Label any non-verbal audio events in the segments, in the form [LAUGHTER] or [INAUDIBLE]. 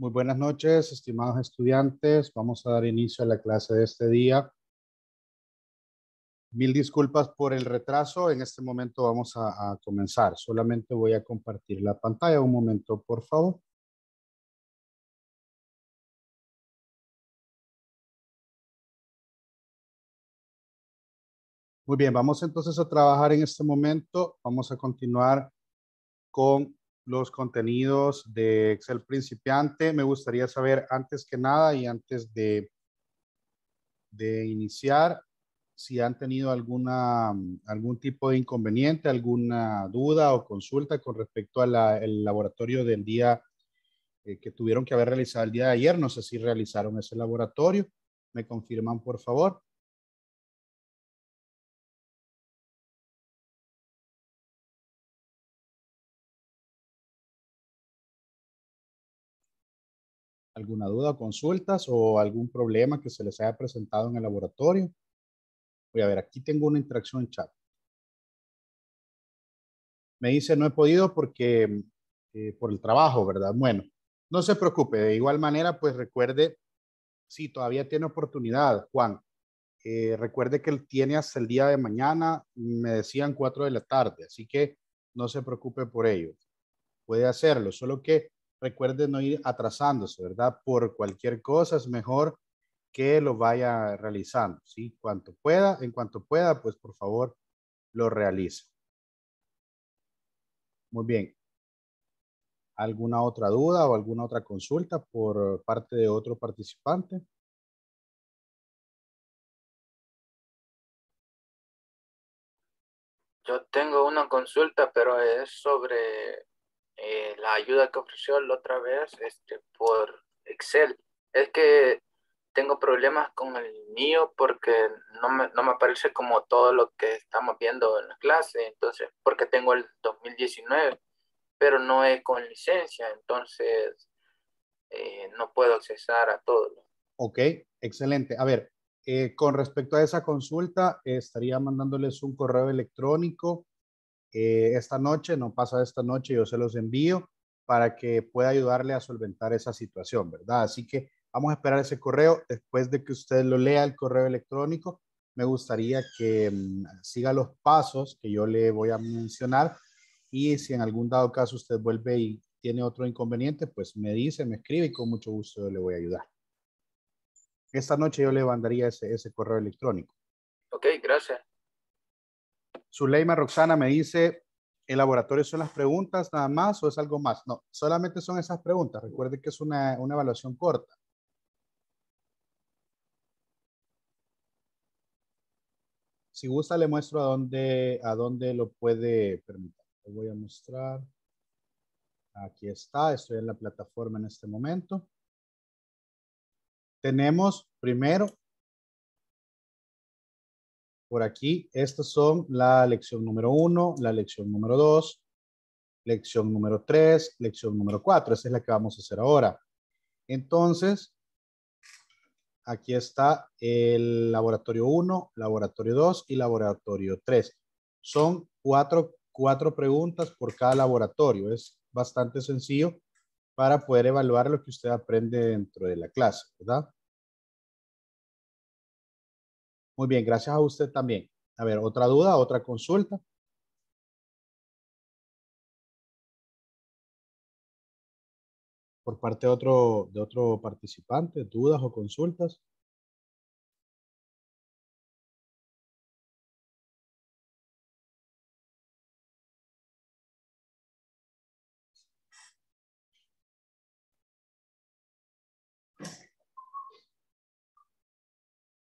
Muy buenas noches, estimados estudiantes. Vamos a dar inicio a la clase de este día. Mil disculpas por el retraso. En este momento vamos a, comenzar. Solamente voy a compartir la pantalla. Un momento, por favor. Muy bien, vamos entonces a trabajar en este momento. Vamos a continuar con los contenidos de Excel principiante. Me gustaría saber antes que nada y antes de, de iniciar si han tenido alguna, algún tipo de inconveniente, alguna duda o consulta con respecto al laboratorio del día eh, que tuvieron que haber realizado el día de ayer. No sé si realizaron ese laboratorio. Me confirman, por favor. alguna duda, consultas o algún problema que se les haya presentado en el laboratorio. Voy a ver, aquí tengo una interacción en chat. Me dice, no he podido porque eh, por el trabajo, ¿verdad? Bueno, no se preocupe. De igual manera, pues recuerde, si todavía tiene oportunidad, Juan, eh, recuerde que él tiene hasta el día de mañana, me decían cuatro de la tarde, así que no se preocupe por ello. Puede hacerlo, solo que recuerden no ir atrasándose, ¿verdad? Por cualquier cosa es mejor que lo vaya realizando, ¿sí? Cuanto pueda, en cuanto pueda, pues por favor lo realice. Muy bien. ¿Alguna otra duda o alguna otra consulta por parte de otro participante? Yo tengo una consulta, pero es sobre eh, la ayuda que ofreció la otra vez este, por Excel. Es que tengo problemas con el mío porque no me, no aparece como todo lo que estamos viendo en la clase, entonces, porque tengo el 2019, pero no es con licencia, entonces eh, no puedo accesar a todo. Ok, excelente. A ver, eh, con respecto a esa consulta, estaría mandándoles un correo electrónico eh, esta noche, no pasa esta noche, yo se los envío para que pueda ayudarle a solventar esa situación, ¿verdad? Así que vamos a esperar ese correo. Después de que usted lo lea, el correo electrónico, me gustaría que mm, siga los pasos que yo le voy a mencionar y si en algún dado caso usted vuelve y tiene otro inconveniente, pues me dice, me escribe y con mucho gusto yo le voy a ayudar. Esta noche yo le mandaría ese, ese correo electrónico. Ok, gracias. Zuleima Roxana me dice, ¿el laboratorio son las preguntas nada más o es algo más? No, solamente son esas preguntas. Recuerde que es una, evaluación corta. Si gusta, le muestro a dónde, a dónde lo puede, permitir. voy a mostrar. Aquí está, estoy en la plataforma en este momento. Tenemos primero por aquí. Estas son la lección número uno, la lección número 2, lección número 3, lección número cuatro. Esa es la que vamos a hacer ahora. Entonces, aquí está el laboratorio uno, laboratorio dos y laboratorio tres. Son cuatro, cuatro preguntas por cada laboratorio. Es bastante sencillo para poder evaluar lo que usted aprende dentro de la clase, ¿verdad? Muy bien, gracias a usted también. A ver, otra duda, otra consulta. Por parte de otro, de otro participante, dudas o consultas.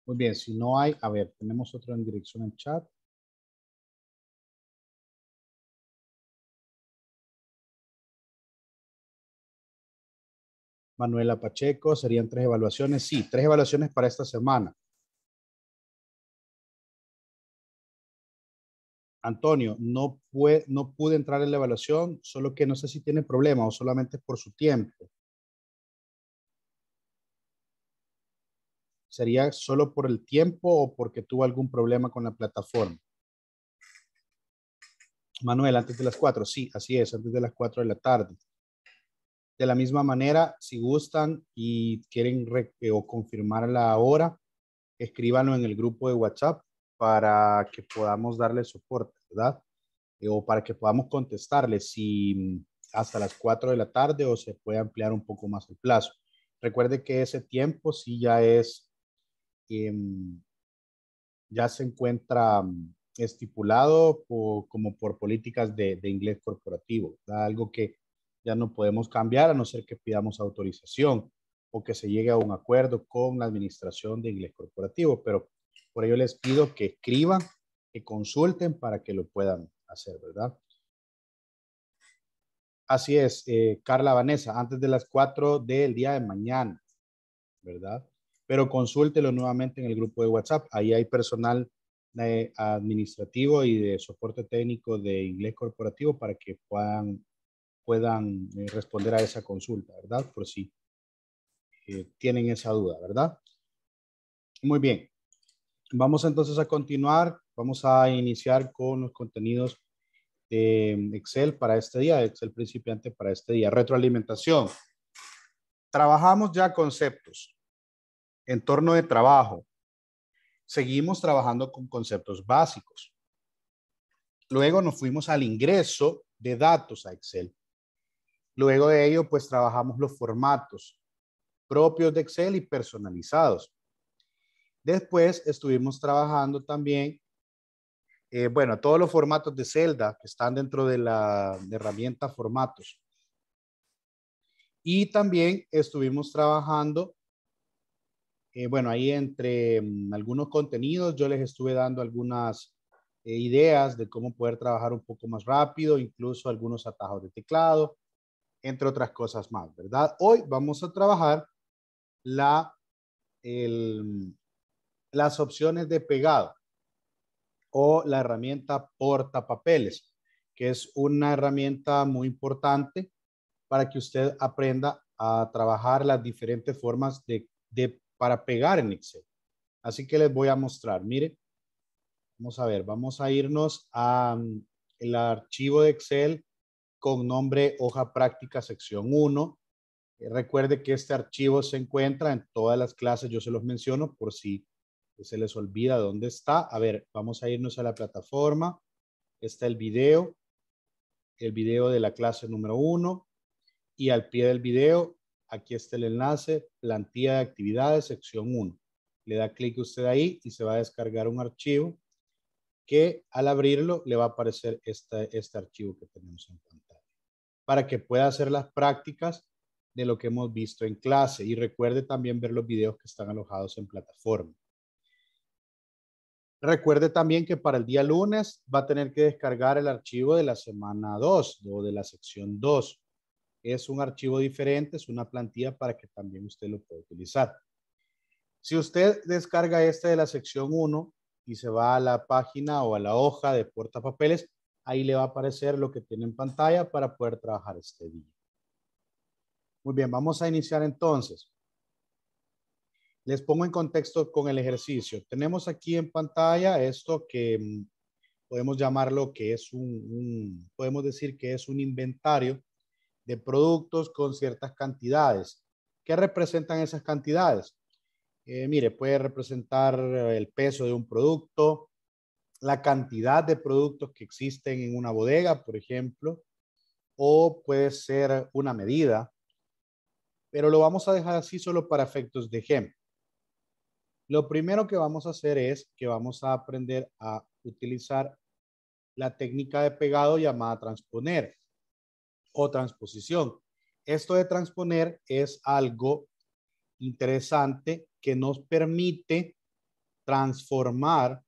Muy bien, si no hay, a ver, tenemos otro en dirección en chat. Manuela Pacheco, serían tres evaluaciones. Sí, tres evaluaciones para esta semana. Antonio, no, no pude entrar en la evaluación, solo que no sé si tiene problema o solamente por su tiempo. ¿Sería solo por el tiempo o porque tuvo algún problema con la plataforma? Manuel, antes de las 4, sí, así es, antes de las 4 de la tarde. De la misma manera, si gustan y quieren eh, o confirmar la hora, escríbanlo en el grupo de WhatsApp para que podamos darle soporte, ¿verdad? Eh, o para que podamos contestarles si mm, hasta las 4 de la tarde o se puede ampliar un poco más el plazo. Recuerde que ese tiempo sí ya es Em, ya se encuentra mm, estipulado como por políticas de, inglés corporativo, algo que ya no podemos cambiar a no ser que pidamos autorización o que se llegue a un acuerdo con la administración de inglés corporativo, pero por ello les pido que escriban, que consulten para que lo puedan hacer, ¿verdad? Así es, eh, Carla Vanessa, antes de las 4 del día de mañana, ¿verdad? pero consúltelo nuevamente en el grupo de WhatsApp. Ahí hay personal eh, administrativo y de soporte técnico de inglés corporativo para que puedan, puedan eh, responder a esa consulta, ¿verdad? Por si eh, tienen esa duda, ¿verdad? Muy bien. Vamos entonces a continuar. Vamos a iniciar con los contenidos de Excel para este día, Excel principiante para este día. Retroalimentación. Trabajamos ya conceptos entorno de trabajo, seguimos trabajando con conceptos básicos. Luego nos fuimos al ingreso de datos a Excel. Luego de ello, pues trabajamos los formatos propios de Excel y personalizados. Después estuvimos trabajando también, eh, bueno, todos los formatos de celda que están dentro de la herramienta formatos. Y también estuvimos trabajando eh, bueno, ahí entre mm, algunos contenidos yo les estuve dando algunas eh, ideas de cómo poder trabajar un poco más rápido, incluso algunos atajos de teclado, entre otras cosas más, ¿verdad? Hoy vamos a trabajar la, las opciones de pegado o la herramienta portapapeles, que es una herramienta muy importante para que usted aprenda a trabajar las diferentes formas de, de para pegar en Excel. Así que les voy a mostrar, mire. Vamos a ver, vamos a irnos a mm, el archivo de Excel con nombre hoja práctica sección 1. Eh, recuerde que este archivo se encuentra en todas las clases, yo se los menciono por si se les olvida dónde está. A ver, vamos a irnos a la plataforma. Está el video, el video de la clase número 1 y al pie del video Aquí está el enlace, plantilla de actividades, sección 1. Le da clic usted ahí y se va a descargar un archivo que al abrirlo le va a aparecer este archivo que tenemos en pantalla para que pueda hacer las prácticas de lo que hemos visto en clase y recuerde también ver los videos que están alojados en plataforma. Recuerde también que para el día lunes va a tener que descargar el archivo de la semana 2 o de la sección 2 es un archivo diferente, es una plantilla para que también usted lo pueda utilizar. Si usted descarga este de la sección 1 y se va a la página o a la hoja de portapapeles, ahí le va a aparecer lo que tiene en pantalla para poder trabajar este día. Muy bien, vamos a iniciar entonces. Les pongo en contexto con el ejercicio. Tenemos aquí en pantalla esto que mm, podemos llamarlo que es un, un podemos decir que es un inventario de productos con ciertas cantidades. ¿Qué representan esas cantidades? Eh, mire, puede representar eh, el peso de un producto, la cantidad de productos que existen en una bodega, por ejemplo, o puede ser una medida, pero lo vamos a dejar así solo para efectos de ejemplo. Lo primero que vamos a hacer es que vamos a aprender a utilizar la técnica de pegado llamada transponer o transposición. Esto de transponer es algo interesante que nos permite transformar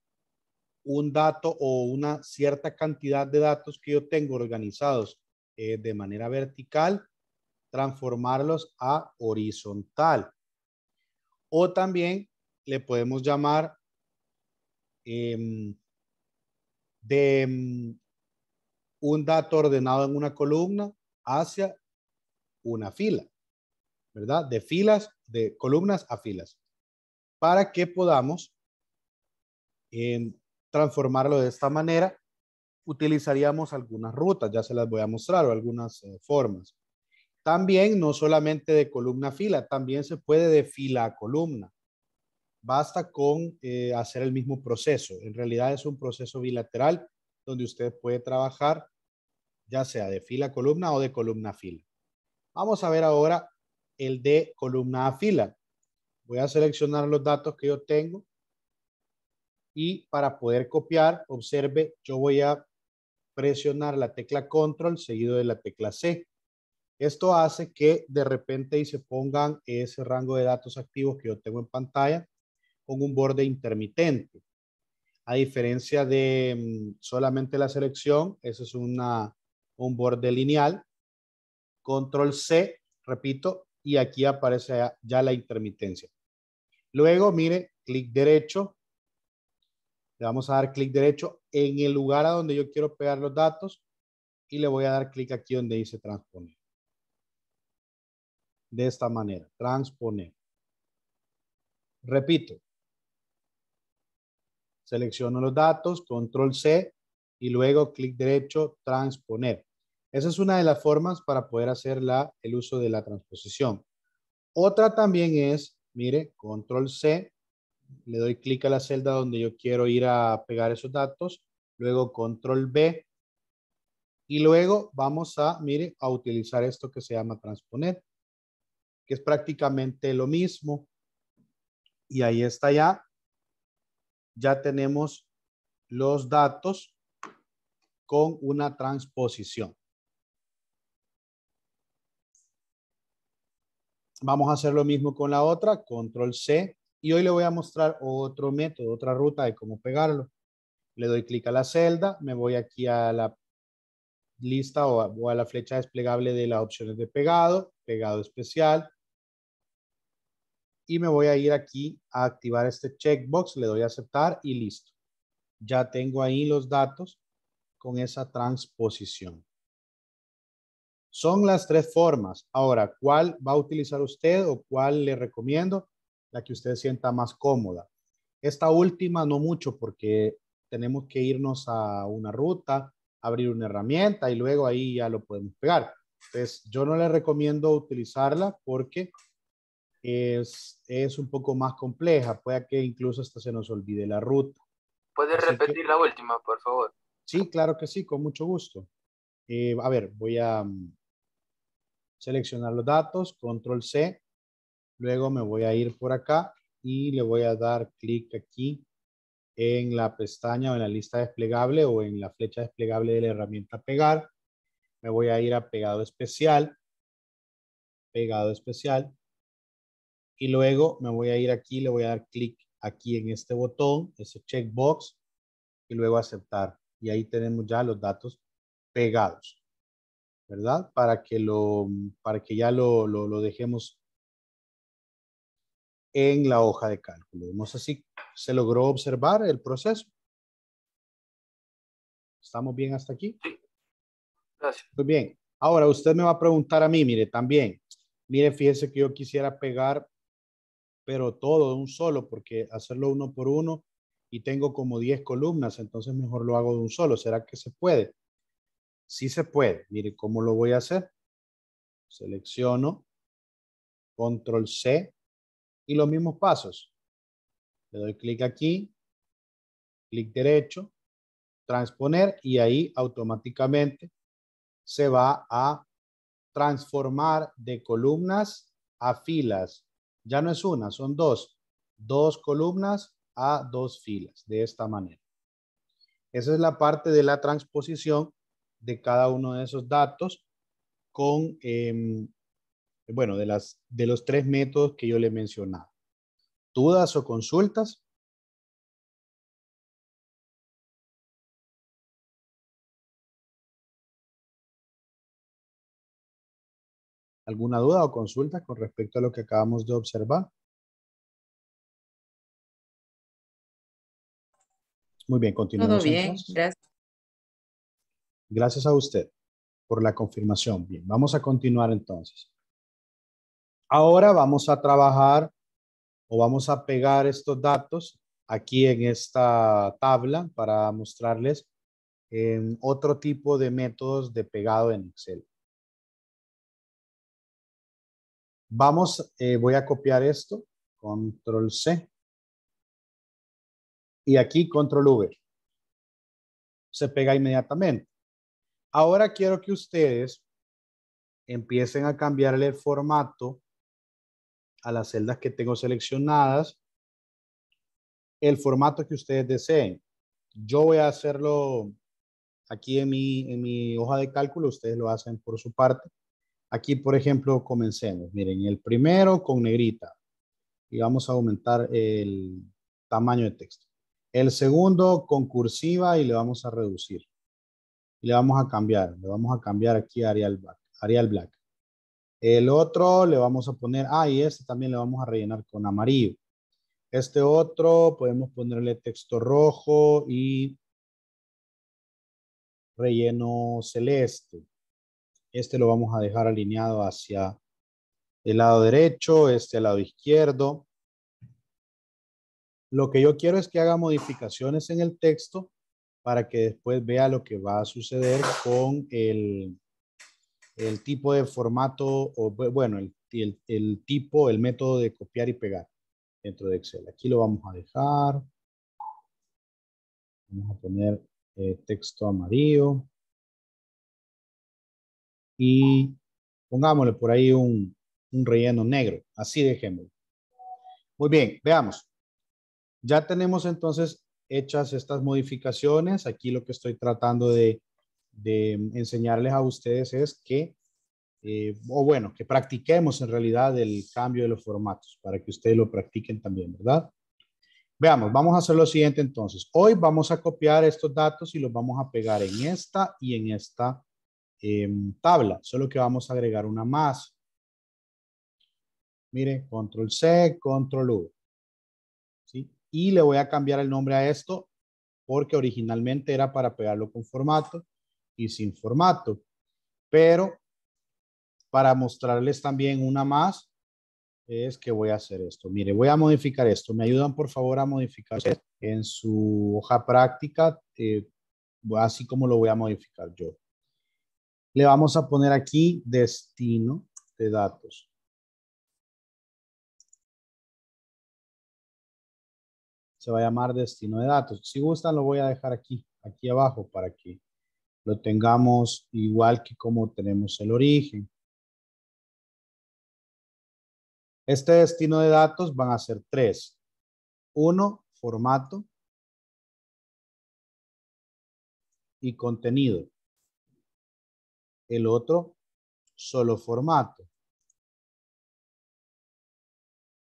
un dato o una cierta cantidad de datos que yo tengo organizados eh, de manera vertical, transformarlos a horizontal. O también le podemos llamar em, de em, un dato ordenado en una columna hacia una fila, ¿verdad? De filas, de columnas a filas, para que podamos em, transformarlo de esta manera. Utilizaríamos algunas rutas, ya se las voy a mostrar, o algunas eh, formas. También, no solamente de columna a fila, también se puede de fila a columna. Basta con eh, hacer el mismo proceso. En realidad es un proceso bilateral donde usted puede trabajar ya sea de fila a columna o de columna a fila. Vamos a ver ahora el de columna a fila. Voy a seleccionar los datos que yo tengo y para poder copiar, observe, yo voy a presionar la tecla control seguido de la tecla C. Esto hace que de repente y se pongan ese rango de datos activos que yo tengo en pantalla con un borde intermitente. A diferencia de mm, solamente la selección, eso es una, un borde lineal. Control C, repito, y aquí aparece ya, la intermitencia. Luego, mire, clic derecho. Le vamos a dar clic derecho en el lugar a donde yo quiero pegar los datos y le voy a dar clic aquí donde dice transponer. De esta manera, transponer. Repito, selecciono los datos, control C y luego clic derecho, transponer. Esa es una de las formas para poder hacer el uso de la transposición. Otra también es, mire, control C, le doy clic a la celda donde yo quiero ir a pegar esos datos, luego control B y luego vamos a, mire, a utilizar esto que se llama transponer, que es prácticamente lo mismo. Y ahí está ya ya tenemos los datos con una transposición. Vamos a hacer lo mismo con la otra, control C. Y hoy le voy a mostrar otro método, otra ruta de cómo pegarlo. Le doy clic a la celda, me voy aquí a la lista o a, la flecha desplegable de las opciones de pegado, pegado especial, y me voy a ir aquí a activar este checkbox, le doy a aceptar y listo. Ya tengo ahí los datos con esa transposición. Son las tres formas. Ahora, ¿cuál va a utilizar usted o cuál le recomiendo? La que usted sienta más cómoda. Esta última no mucho porque tenemos que irnos a una ruta, abrir una herramienta y luego ahí ya lo podemos pegar. Entonces, yo no le recomiendo utilizarla porque es, es un poco más compleja, puede que incluso hasta se nos olvide la ruta. ¿Puedes repetir la última, por favor? Sí, claro que sí, con mucho gusto. Eh, a ver, voy a mm, seleccionar los datos, control C, luego me voy a ir por acá y le voy a dar clic aquí en la pestaña o en la lista desplegable o en la flecha desplegable de la herramienta pegar. Me voy a ir a pegado especial, pegado especial y luego me voy a ir aquí, le voy a dar clic aquí en este botón, ese checkbox y luego aceptar. Y ahí tenemos ya los datos pegados, ¿verdad? Para que, lo, para que ya lo, dejemos en la hoja de cálculo. No sé si se logró observar el proceso. ¿Estamos bien hasta aquí? Gracias. Muy bien. Ahora usted me va a preguntar a mí, mire, también. Mire, fíjese que yo quisiera pegar pero todo de un solo, porque hacerlo uno por uno y tengo como 10 columnas, entonces mejor lo hago de un solo. ¿Será que se puede? Sí se puede. Mire, ¿cómo lo voy a hacer? Selecciono, control C y los mismos pasos. Le doy clic aquí, clic derecho, transponer y ahí automáticamente se va a transformar de columnas a filas ya no es una, son dos. Dos columnas a dos filas, de esta manera. Esa es la parte de la transposición de cada uno de esos datos con, em, bueno, de, las, de los tres métodos que yo le mencionaba. ¿Dudas o consultas? ¿Alguna duda o consulta con respecto a lo que acabamos de observar? Muy bien, continuamos. Todo bien, gracias. Gracias a usted por la confirmación. Bien, vamos a continuar entonces. Ahora vamos a trabajar o vamos a pegar estos datos aquí en esta tabla para mostrarles em, otro tipo de métodos de pegado en Excel. Vamos, eh, voy a copiar esto, control C. Y aquí control V. Se pega inmediatamente. Ahora quiero que ustedes empiecen a cambiarle el formato a las celdas que tengo seleccionadas, el formato que ustedes deseen. Yo voy a hacerlo aquí en mi hoja de cálculo, ustedes lo hacen por su parte. Aquí, por ejemplo, comencemos. Miren, el primero con negrita. Y vamos a aumentar el tamaño de texto. El segundo con cursiva y le vamos a reducir. Y le vamos a cambiar. Le vamos a cambiar aquí a Arial Black. Arial Black. El otro le vamos a poner, ah, y este también le vamos a rellenar con amarillo. Este otro podemos ponerle texto rojo y relleno celeste. Este lo vamos a dejar alineado hacia el lado derecho, este al lado izquierdo. Lo que yo quiero es que haga modificaciones en el texto para que después vea lo que va a suceder con el, tipo de formato, o bueno, el, tipo, el método de copiar y pegar dentro de Excel. Aquí lo vamos a dejar. Vamos a poner eh, texto amarillo y pongámosle por ahí un, relleno negro, así ejemplo. Muy bien, veamos. Ya tenemos entonces hechas estas modificaciones. Aquí lo que estoy tratando de, enseñarles a ustedes es que, eh, o bueno, que practiquemos en realidad el cambio de los formatos para que ustedes lo practiquen también, ¿verdad? Veamos, vamos a hacer lo siguiente entonces. Hoy vamos a copiar estos datos y los vamos a pegar en esta y en esta tabla, solo que vamos a agregar una más. mire control C, control U Y le voy a cambiar el nombre a esto porque originalmente era para pegarlo con formato y sin formato. Pero para mostrarles también una más, es que voy a hacer esto. Mire, voy a modificar esto. ¿Me ayudan por favor a modificar en su hoja práctica? Eh, así como lo voy a modificar yo. Le vamos a poner aquí destino de datos. Se va a llamar destino de datos. Si gusta lo voy a dejar aquí, aquí abajo, para que lo tengamos igual que como tenemos el origen. Este destino de datos van a ser tres. Uno, formato y contenido el otro solo formato.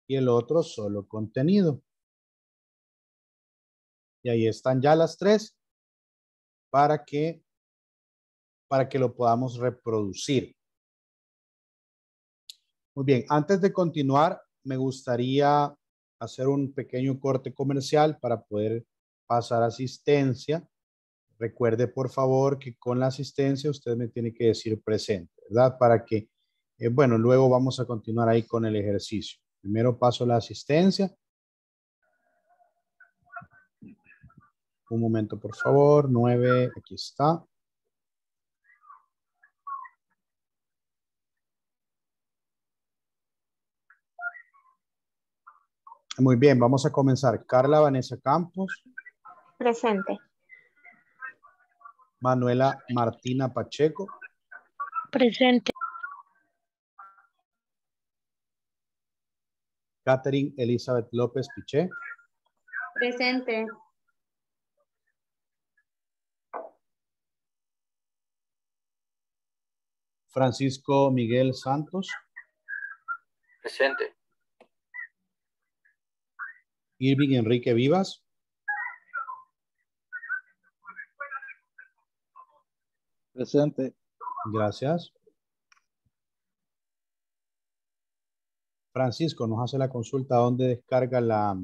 Y el otro solo contenido. Y ahí están ya las tres para que, para que lo podamos reproducir. Muy bien, antes de continuar, me gustaría hacer un pequeño corte comercial para poder pasar asistencia. Recuerde, por favor, que con la asistencia usted me tiene que decir presente, ¿verdad? Para que, eh, bueno, luego vamos a continuar ahí con el ejercicio. Primero paso la asistencia. Un momento, por favor. Nueve, aquí está. Muy bien, vamos a comenzar. Carla Vanessa Campos. Presente. Manuela Martina Pacheco. Presente. Catherine Elizabeth López Piché. Presente. Francisco Miguel Santos. Presente. Irving Enrique Vivas. Presente. Gracias. Francisco nos hace la consulta dónde descarga la,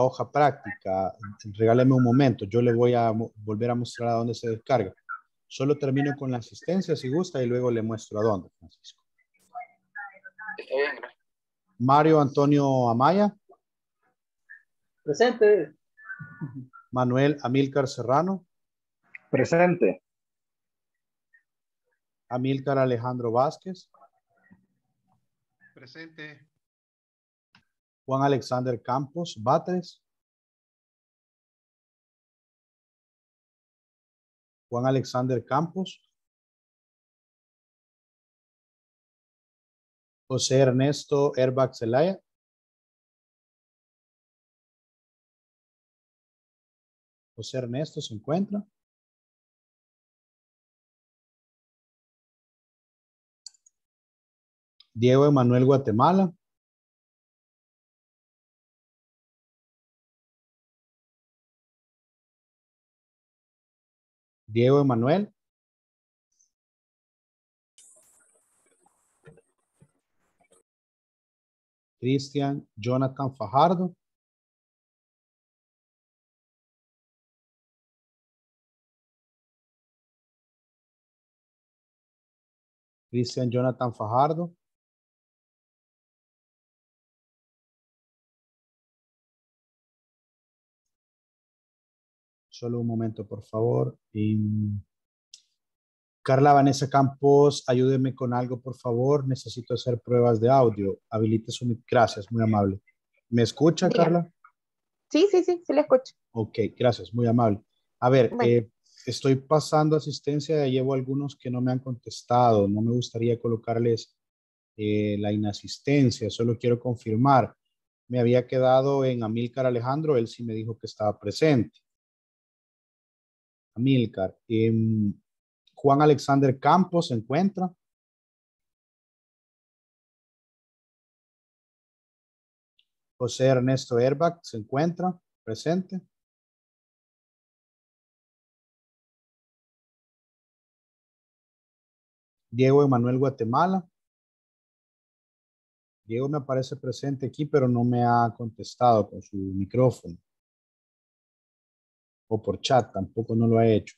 hoja práctica. regálame un momento, yo le voy a volver a mostrar a dónde se descarga. Solo termino con la asistencia si gusta y luego le muestro a dónde, Francisco. Mario Antonio Amaya. Presente. Manuel Amílcar Serrano. Presente. Amílcar Alejandro Vázquez. Presente. Juan Alexander Campos Batres. Juan Alexander Campos. José Ernesto Erbaxelaya. José Ernesto se encuentra. Diego Emanuel Guatemala. Diego Emanuel. Cristian Jonathan Fajardo. Cristian Jonathan Fajardo. Solo un momento, por favor. Carla Vanessa Campos, ayúdeme con algo, por favor. Necesito hacer pruebas de audio. Habilite su Gracias, muy amable. ¿Me escucha, Carla? Sí, sí, sí, sí le escucho. Ok, gracias, muy amable. A ver, eh, estoy pasando asistencia, llevo algunos que no me han contestado. No me gustaría colocarles eh, la inasistencia, solo quiero confirmar. Me había quedado en Amílcar Alejandro, él sí me dijo que estaba presente. Amílcar. Em, Juan Alexander Campos se encuentra. José Ernesto Erbach se encuentra presente. Diego Emanuel Guatemala. Diego me aparece presente aquí, pero no me ha contestado con su micrófono o por chat, tampoco no lo ha hecho.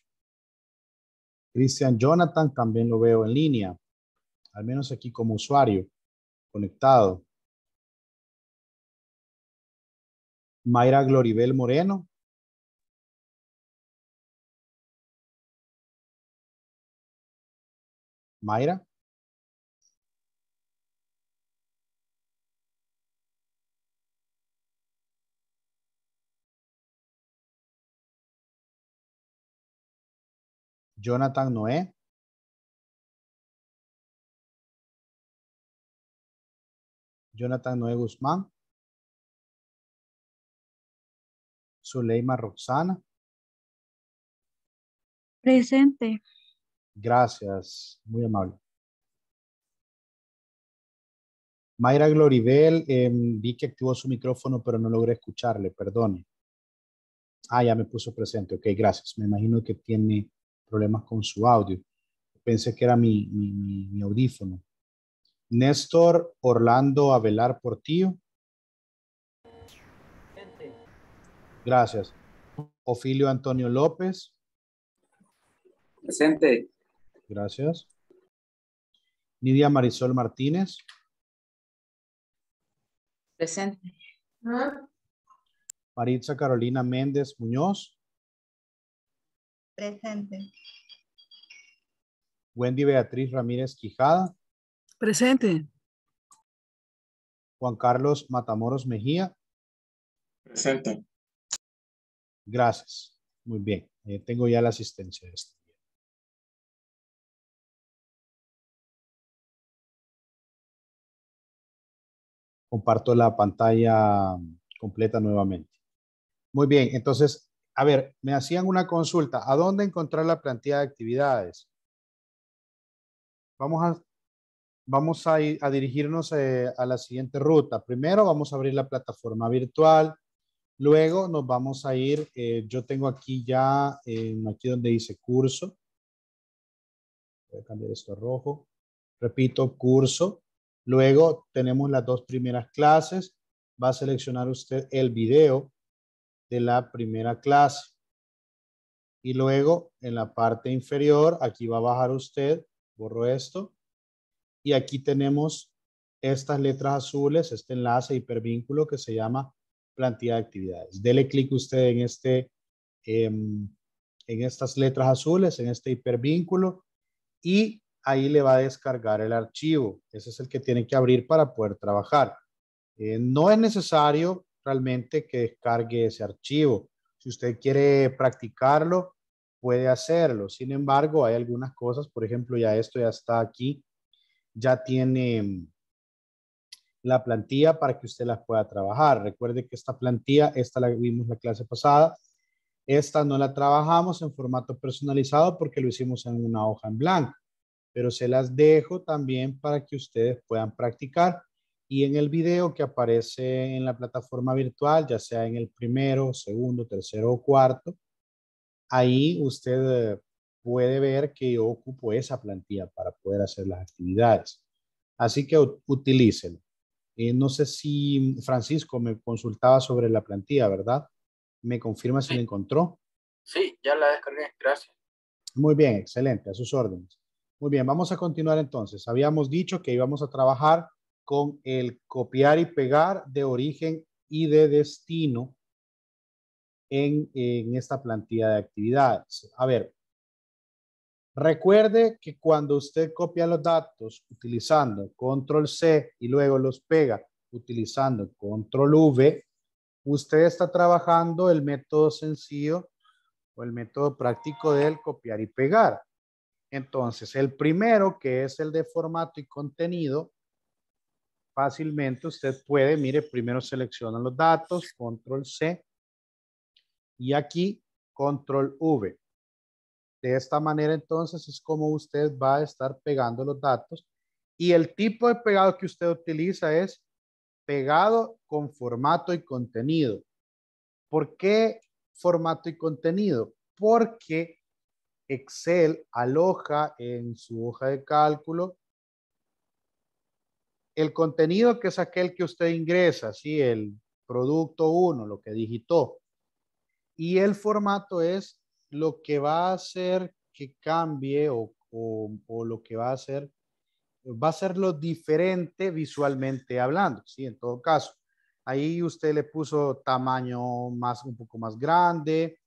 Cristian Jonathan también lo veo en línea, al menos aquí como usuario, conectado. Mayra Gloribel Moreno. Mayra. Jonathan Noé. Jonathan Noé Guzmán. Zuleima Roxana. Presente. Gracias, muy amable. Mayra Gloribel, em, vi que activó su micrófono, pero no logré escucharle, perdone. Ah, ya me puso presente, ok, gracias. Me imagino que tiene problemas con su audio. Pensé que era mi, audífono. Néstor Orlando Avelar Portillo. Gracias. Ofilio Antonio López. Presente. Gracias. Nidia Marisol Martínez. Presente. Ah. Maritza Carolina Méndez Muñoz. Presente. Wendy Beatriz Ramírez Quijada. Presente. Juan Carlos Matamoros Mejía. Presente. Gracias. Muy bien. Eh, tengo ya la asistencia de este. Comparto la pantalla completa nuevamente. Muy bien, entonces a ver, me hacían una consulta. ¿A dónde encontrar la plantilla de actividades? Vamos a, vamos a, dirigirnos eh, a la siguiente ruta. Primero vamos a abrir la plataforma virtual. Luego nos vamos a ir, eh, yo tengo aquí ya, aquí donde dice curso. Voy a cambiar esto a rojo. Repito, curso. Luego tenemos las dos primeras clases. Va a seleccionar usted el video de la primera clase. Y luego en la parte inferior, aquí va a bajar usted, borro esto. Y aquí tenemos estas letras azules, este enlace hipervínculo que se llama plantilla de actividades. Dele clic usted en este, em, en estas letras azules, en este hipervínculo y ahí le va a descargar el archivo. Ese es el que tiene que abrir para poder trabajar. Eh, no es necesario realmente que descargue ese archivo. Si usted quiere practicarlo, puede hacerlo. Sin embargo, hay algunas cosas, por ejemplo, ya esto ya está aquí, ya tiene mm, la plantilla para que usted las pueda trabajar. Recuerde que esta plantilla, esta la vimos la clase pasada, esta no la trabajamos en formato personalizado porque lo hicimos en una hoja en blanco, pero se las dejo también para que ustedes puedan practicar y en el video que aparece en la plataforma virtual, ya sea en el primero, segundo, tercero o cuarto, ahí usted eh, puede ver que yo ocupo esa plantilla para poder hacer las actividades. Así que utilícelo. Eh, no sé si Francisco me consultaba sobre la plantilla, ¿verdad? ¿Me confirma si la encontró? Sí, ya la descargué, gracias. Muy bien, excelente, a sus órdenes. Muy bien, vamos a continuar entonces. Habíamos dicho que íbamos a trabajar con el copiar y pegar de origen y de destino en, esta plantilla de actividades. A ver, recuerde que cuando usted copia los datos utilizando control C y luego los pega utilizando control V, usted está trabajando el método sencillo o el método práctico del copiar y pegar. Entonces, el primero, que es el de formato y contenido, fácilmente usted puede, mire, primero selecciona los datos, control C y aquí control V. De esta manera entonces es como usted va a estar pegando los datos y el tipo de pegado que usted utiliza es pegado con formato y contenido. ¿Por qué formato y contenido? Porque Excel aloja en su hoja de cálculo el contenido que es aquel que usted ingresa, ¿sí? el producto uno, lo que digitó. Y el formato es lo que va a hacer que cambie o, lo que va a hacer, va a ser lo diferente visualmente hablando, ¿sí? En todo caso, ahí usted le puso tamaño más, un poco más grande,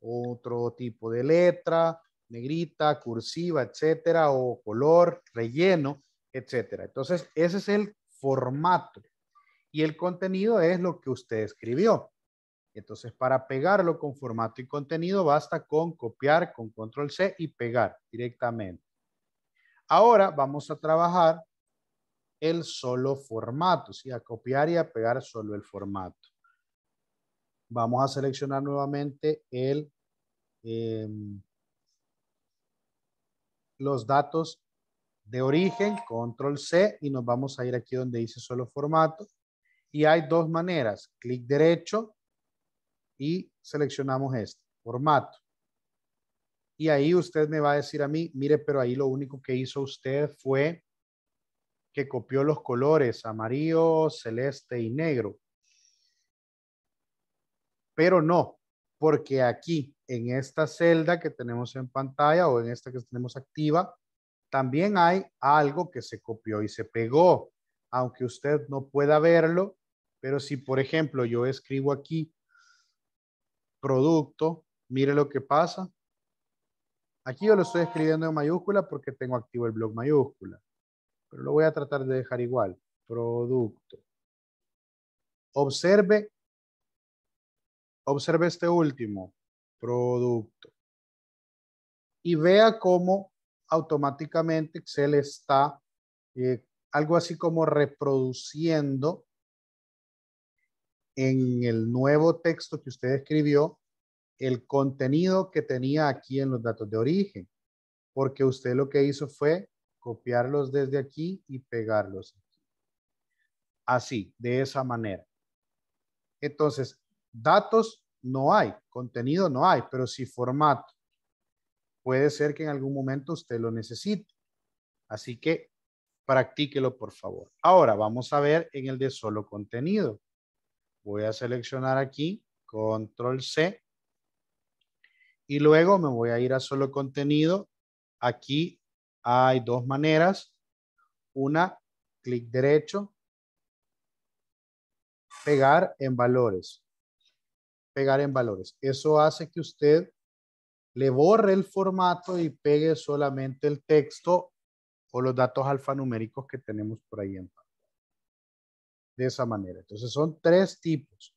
otro tipo de letra, negrita, cursiva, etcétera, o color, relleno etcétera. Entonces, ese es el formato. Y el contenido es lo que usted escribió. Entonces, para pegarlo con formato y contenido, basta con copiar con control C y pegar directamente. Ahora vamos a trabajar el solo formato, ¿sí? a copiar y a pegar solo el formato. Vamos a seleccionar nuevamente el, em, los datos de origen, control C, y nos vamos a ir aquí donde dice solo formato. Y hay dos maneras, clic derecho y seleccionamos este, formato. Y ahí usted me va a decir a mí, mire, pero ahí lo único que hizo usted fue que copió los colores amarillo, celeste y negro. Pero no, porque aquí en esta celda que tenemos en pantalla o en esta que tenemos activa, también hay algo que se copió y se pegó, aunque usted no pueda verlo, pero si por ejemplo yo escribo aquí producto, mire lo que pasa. Aquí yo lo estoy escribiendo en mayúscula porque tengo activo el blog mayúscula, pero lo voy a tratar de dejar igual, producto. Observe, observe este último, producto. Y vea cómo automáticamente Excel está eh, algo así como reproduciendo en el nuevo texto que usted escribió el contenido que tenía aquí en los datos de origen, porque usted lo que hizo fue copiarlos desde aquí y pegarlos aquí. Así, de esa manera. Entonces, datos no hay, contenido no hay, pero si formato puede ser que en algún momento usted lo necesite. Así que practíquelo, por favor. Ahora vamos a ver en el de solo contenido. Voy a seleccionar aquí, control C. Y luego me voy a ir a solo contenido. Aquí hay dos maneras. Una, clic derecho, pegar en valores. Pegar en valores. Eso hace que usted le borre el formato y pegue solamente el texto o los datos alfanuméricos que tenemos por ahí en pantalla. De esa manera. Entonces son tres tipos.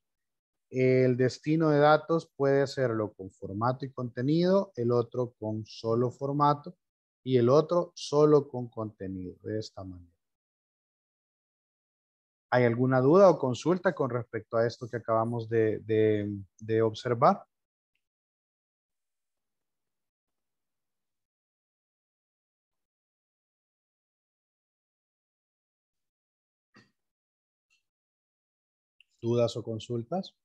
El destino de datos puede serlo con formato y contenido, el otro con solo formato y el otro solo con contenido, de esta manera. ¿Hay alguna duda o consulta con respecto a esto que acabamos de, de observar? dudas o consultas.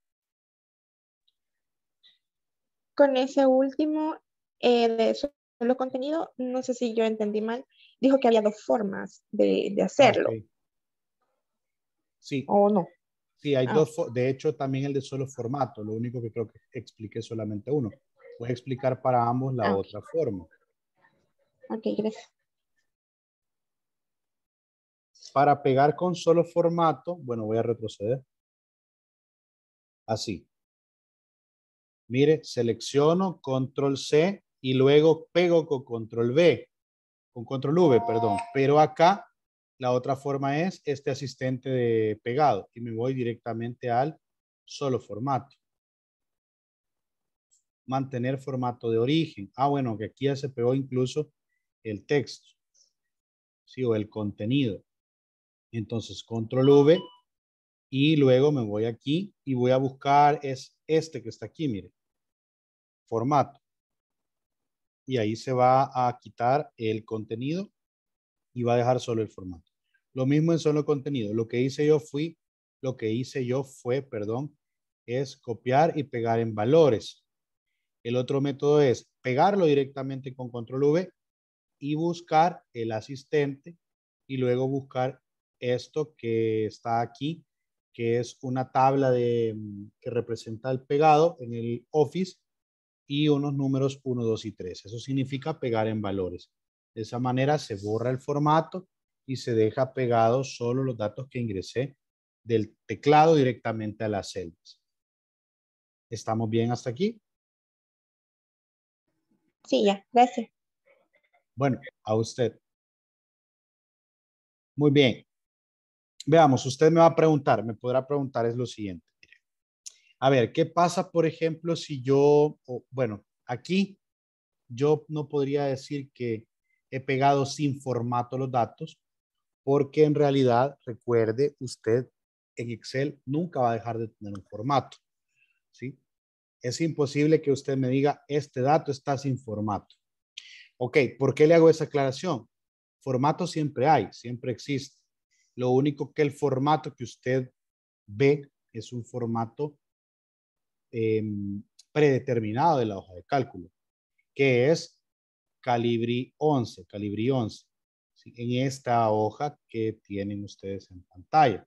Con ese último eh, de solo contenido, no sé si yo entendí mal, dijo que había dos formas de, ah, hacerlo. Sí. ¿O no? Sí, hay ah. dos. De hecho, también el de solo formato. Lo único que creo que expliqué solamente uno. a explicar para ambos la ah, otra forma. Ok, gracias. Para pegar con solo formato, bueno, voy a retroceder así. Mire, selecciono control C y luego pego con control V, con control V, perdón. Pero acá la otra forma es este asistente de pegado y me voy directamente al solo formato. Mantener formato de origen. Ah, bueno, que aquí ya se pegó incluso el texto. Sí, o el contenido. Entonces, control V y luego me voy aquí y voy a buscar es este que está aquí, mire. Formato. Y ahí se va a quitar el contenido y va a dejar solo el formato. Lo mismo en solo contenido. Lo que hice yo fui, lo que hice yo fue, perdón, es copiar y pegar en valores. El otro método es pegarlo directamente con control V y buscar el asistente y luego buscar esto que está aquí que es una tabla mm, que representa el pegado en el Office y unos números 1, 2 y 3. Eso significa pegar en valores. De esa manera se borra el formato y se deja pegado solo los datos que ingresé del teclado directamente a las celdas. ¿Estamos bien hasta aquí? Sí, ya. Gracias. Bueno, a usted. Muy bien veamos, usted me va a preguntar, me podrá preguntar es lo siguiente. A ver, ¿qué pasa, por ejemplo, si yo, bueno, aquí yo no podría decir que he pegado sin formato los datos, porque en realidad, recuerde, usted en Excel nunca va a dejar de tener un formato, ¿sí? Es imposible que usted me diga, este dato está sin formato. Ok, ¿por qué le hago esa aclaración? Formato siempre hay, siempre existe. Lo único que el formato que usted ve es un formato em, predeterminado de la hoja de cálculo, que es calibri 11, calibri 11, en esta hoja que tienen ustedes en pantalla.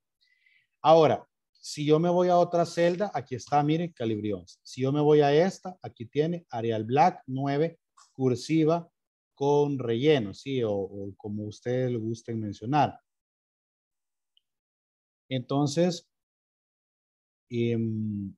Ahora, si yo me voy a otra celda, aquí está, miren, calibri 11. Si yo me voy a esta, aquí tiene Arial Black 9, cursiva con relleno, ¿sí? O, como ustedes le gusten mencionar. Entonces, em,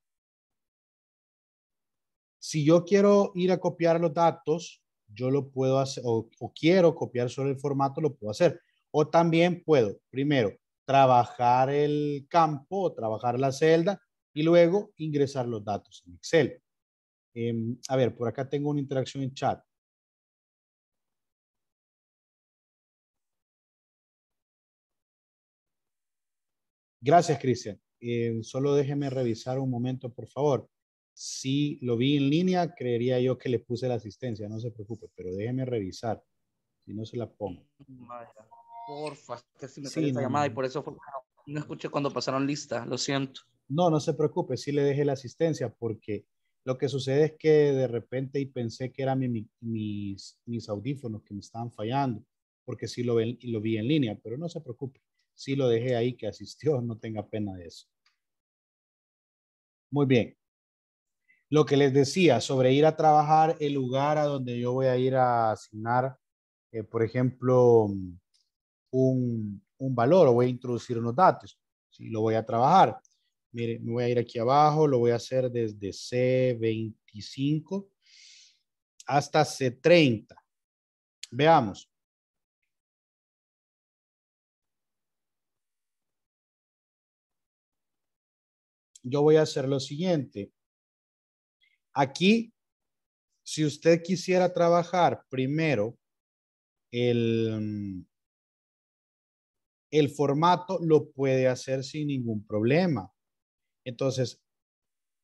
si yo quiero ir a copiar los datos, yo lo puedo hacer o, quiero copiar solo el formato, lo puedo hacer. O también puedo, primero, trabajar el campo o trabajar la celda y luego ingresar los datos en Excel. Em, a ver, por acá tengo una interacción en chat. Gracias, Cristian. Eh, solo déjeme revisar un momento, por favor. Si lo vi en línea, creería yo que le puse la asistencia, no se preocupe, pero déjeme revisar, si no se la pongo. porfa, que si me esta llamada y por eso no escuché cuando pasaron lista, lo siento. No, no se preocupe, sí le dejé la asistencia porque lo que sucede es que de repente y pensé que eran mis, audífonos que me estaban fallando, porque sí lo, lo vi en línea, pero no se preocupe sí lo dejé ahí que asistió, [LAUGHS] no tenga pena de eso. Muy bien. Lo que les decía sobre ir a trabajar, el lugar a donde yo voy a ir a asignar, eh, por ejemplo, un, valor o voy a introducir unos datos. si Lo voy a trabajar. Mire, me voy a ir aquí abajo, lo voy a hacer desde C25 hasta C30. Veamos. yo voy a hacer lo siguiente. Aquí, si usted quisiera trabajar primero el, el formato, lo puede hacer sin ningún problema. Entonces,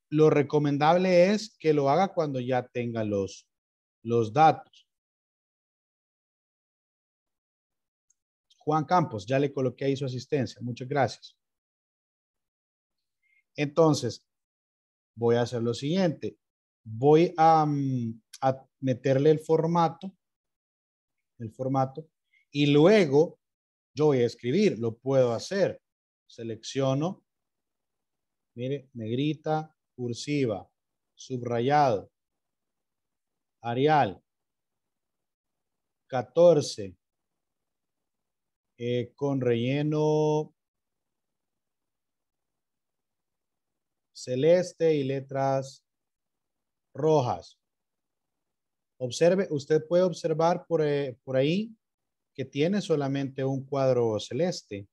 lo recomendable es que lo haga cuando ya tenga los, los datos. Juan Campos, ya le coloqué ahí su asistencia. Muchas gracias. Entonces, voy a hacer lo siguiente. Voy mm, a, meterle el formato, el formato, y luego yo voy a escribir, lo puedo hacer. Selecciono, mire, negrita, cursiva, subrayado, Arial. 14. Eh, con relleno celeste y letras rojas. Observe, usted puede observar eh, por, ahí que tiene solamente un cuadro celeste.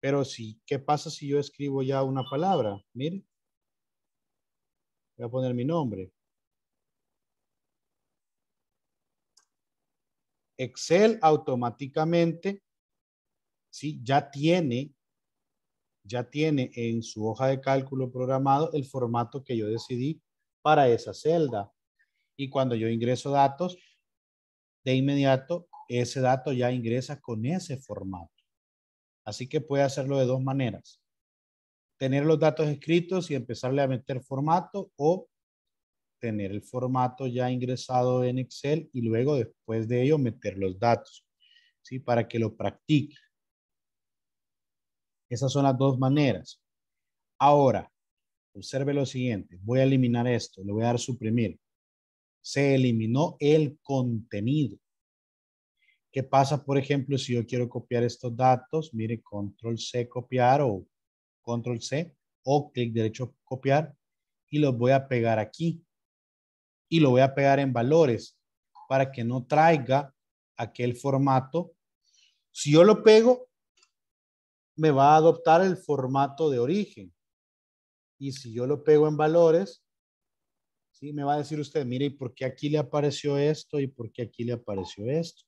Pero si, ¿qué pasa si yo escribo ya una palabra? Mire. Voy a poner mi nombre. Excel automáticamente, sí, ya tiene ya tiene en su hoja de cálculo programado el formato que yo decidí para esa celda. Y cuando yo ingreso datos, de inmediato ese dato ya ingresa con ese formato. Así que puede hacerlo de dos maneras. Tener los datos escritos y empezarle a meter formato o tener el formato ya ingresado en Excel y luego después de ello meter los datos, ¿sí? Para que lo practique. Esas son las dos maneras. Ahora, observe lo siguiente. Voy a eliminar esto. Le voy a dar suprimir. Se eliminó el contenido. ¿Qué pasa, por ejemplo, si yo quiero copiar estos datos? Mire, control C copiar o control C o clic derecho copiar y los voy a pegar aquí. Y lo voy a pegar en valores para que no traiga aquel formato. Si yo lo pego, me va a adoptar el formato de origen. Y si yo lo pego en valores, ¿sí? me va a decir usted, mire, ¿y por qué aquí le apareció esto? ¿Y por qué aquí le apareció esto?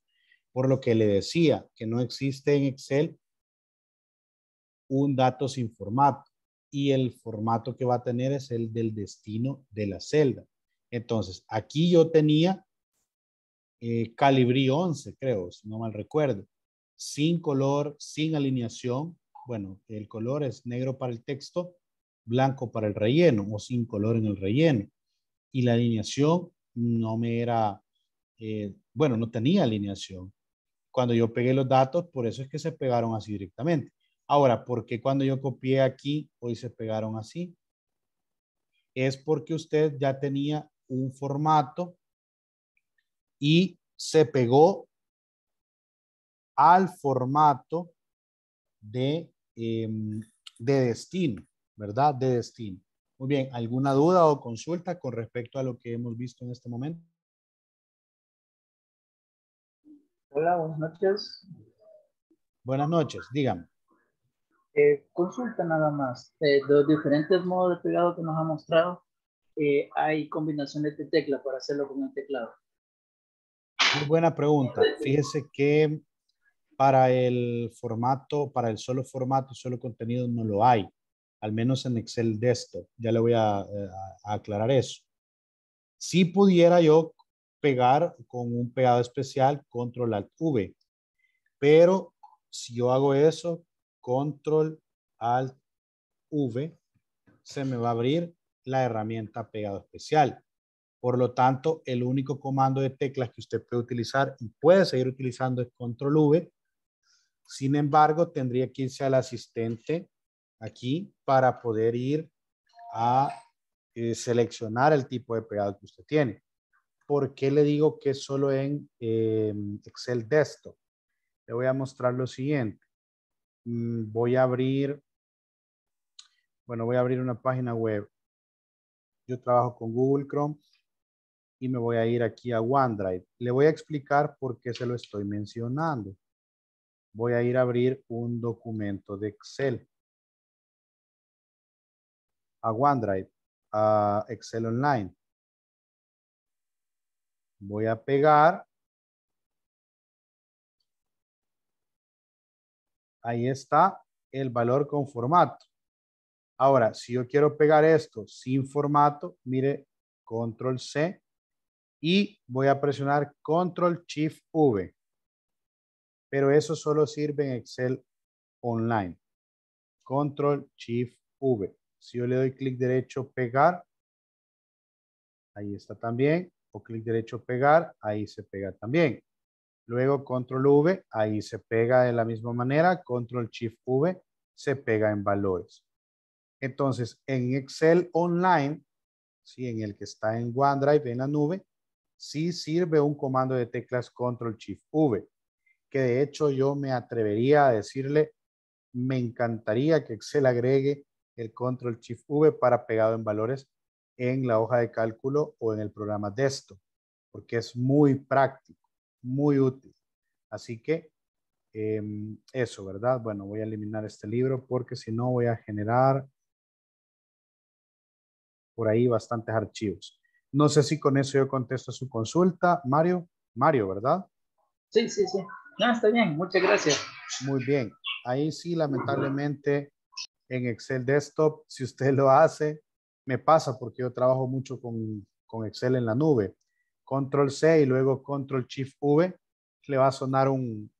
Por lo que le decía, que no existe en Excel un dato sin formato. Y el formato que va a tener es el del destino de la celda. Entonces, aquí yo tenía eh, Calibri 11, creo, si no mal recuerdo, sin color, sin alineación, bueno, el color es negro para el texto, blanco para el relleno o sin color en el relleno. Y la alineación no me era, eh, bueno, no tenía alineación. Cuando yo pegué los datos, por eso es que se pegaron así directamente. Ahora, ¿por qué cuando yo copié aquí hoy se pegaron así? Es porque usted ya tenía un formato y se pegó al formato de Em, de destino, ¿verdad? De destino. Muy bien, ¿alguna duda o consulta con respecto a lo que hemos visto en este momento? Hola, buenas noches. Buenas noches, dígame. Eh, consulta nada más. Eh, los diferentes modos de pegado que nos ha mostrado, eh, hay combinaciones de tecla para hacerlo con el teclado. Muy buena pregunta. Fíjese que para el formato, para el solo formato, solo contenido no lo hay, al menos en Excel Desktop. Ya le voy a, eh, a aclarar eso. Si pudiera yo pegar con un pegado especial, Control Alt V, pero si yo hago eso, Control Alt V, se me va a abrir la herramienta pegado especial. Por lo tanto, el único comando de teclas que usted puede utilizar y puede seguir utilizando es control V sin embargo, tendría que irse al asistente aquí para poder ir a eh, seleccionar el tipo de pegado que usted tiene. ¿Por qué le digo que solo en em, Excel Desktop? Le voy a mostrar lo siguiente. Mm, voy a abrir, bueno, voy a abrir una página web. Yo trabajo con Google Chrome y me voy a ir aquí a OneDrive. Le voy a explicar por qué se lo estoy mencionando voy a ir a abrir un documento de Excel. A OneDrive, a Excel Online. Voy a pegar. Ahí está el valor con formato. Ahora, si yo quiero pegar esto sin formato, mire, control C y voy a presionar control shift V pero eso solo sirve en Excel online. Control Shift V. Si yo le doy clic derecho, pegar, ahí está también. O clic derecho, pegar, ahí se pega también. Luego control V, ahí se pega de la misma manera. Control Shift V, se pega en valores. Entonces, en Excel online, ¿sí? en el que está en OneDrive, en la nube, sí sirve un comando de teclas control Shift V que de hecho yo me atrevería a decirle, me encantaría que Excel agregue el control shift V para pegado en valores en la hoja de cálculo o en el programa Desktop, porque es muy práctico, muy útil. Así que em, eso, ¿verdad? Bueno, voy a eliminar este libro porque si no voy a generar por ahí bastantes archivos. No sé si con eso yo contesto su consulta. Mario, Mario, ¿verdad? Sí, sí, sí. No, está bien, muchas gracias. Muy bien. Ahí sí, lamentablemente, en Excel Desktop, si usted lo hace, me pasa porque yo trabajo mucho con, Excel en la nube. Control C y luego Control Shift V, le va a sonar un,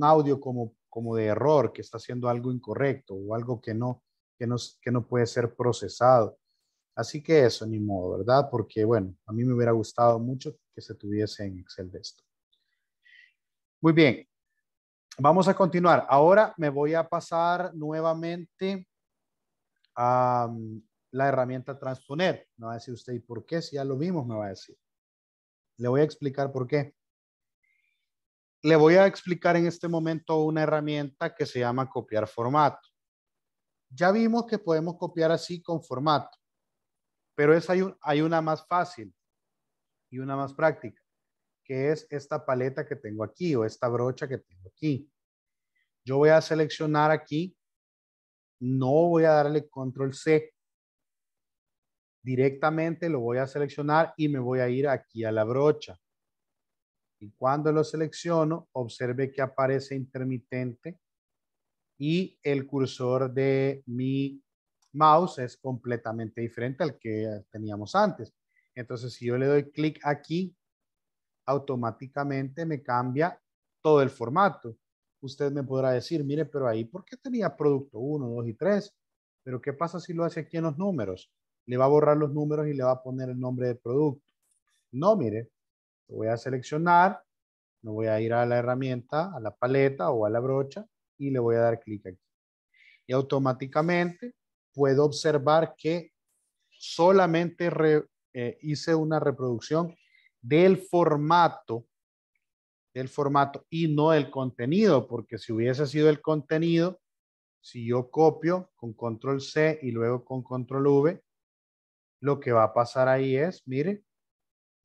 audio como, como de error, que está haciendo algo incorrecto o algo que no, que no, que no puede ser procesado. Así que eso, ni modo, ¿verdad? Porque, bueno, a mí me hubiera gustado mucho que se tuviese en Excel de esto. Muy bien, vamos a continuar. Ahora me voy a pasar nuevamente a mm, la herramienta transponer. No va a decir usted, ¿y por qué? Si ya lo vimos, me va a decir. Le voy a explicar por qué. Le voy a explicar en este momento una herramienta que se llama copiar formato. Ya vimos que podemos copiar así con formato. Pero es, hay, hay una más fácil y una más práctica, que es esta paleta que tengo aquí o esta brocha que tengo aquí. Yo voy a seleccionar aquí, no voy a darle control C. Directamente lo voy a seleccionar y me voy a ir aquí a la brocha. Y cuando lo selecciono, observe que aparece intermitente y el cursor de mi mouse es completamente diferente al que teníamos antes. Entonces, si yo le doy clic aquí, automáticamente me cambia todo el formato. Usted me podrá decir, mire, pero ahí, ¿por qué tenía producto 1, 2 y 3? Pero ¿qué pasa si lo hace aquí en los números? Le va a borrar los números y le va a poner el nombre de producto. No, mire, lo voy a seleccionar, me voy a ir a la herramienta, a la paleta o a la brocha y le voy a dar clic aquí. Y automáticamente puedo observar que solamente eh, hice una reproducción del formato, del formato y no del contenido, porque si hubiese sido el contenido, si yo copio con control C y luego con control V, lo que va a pasar ahí es, mire,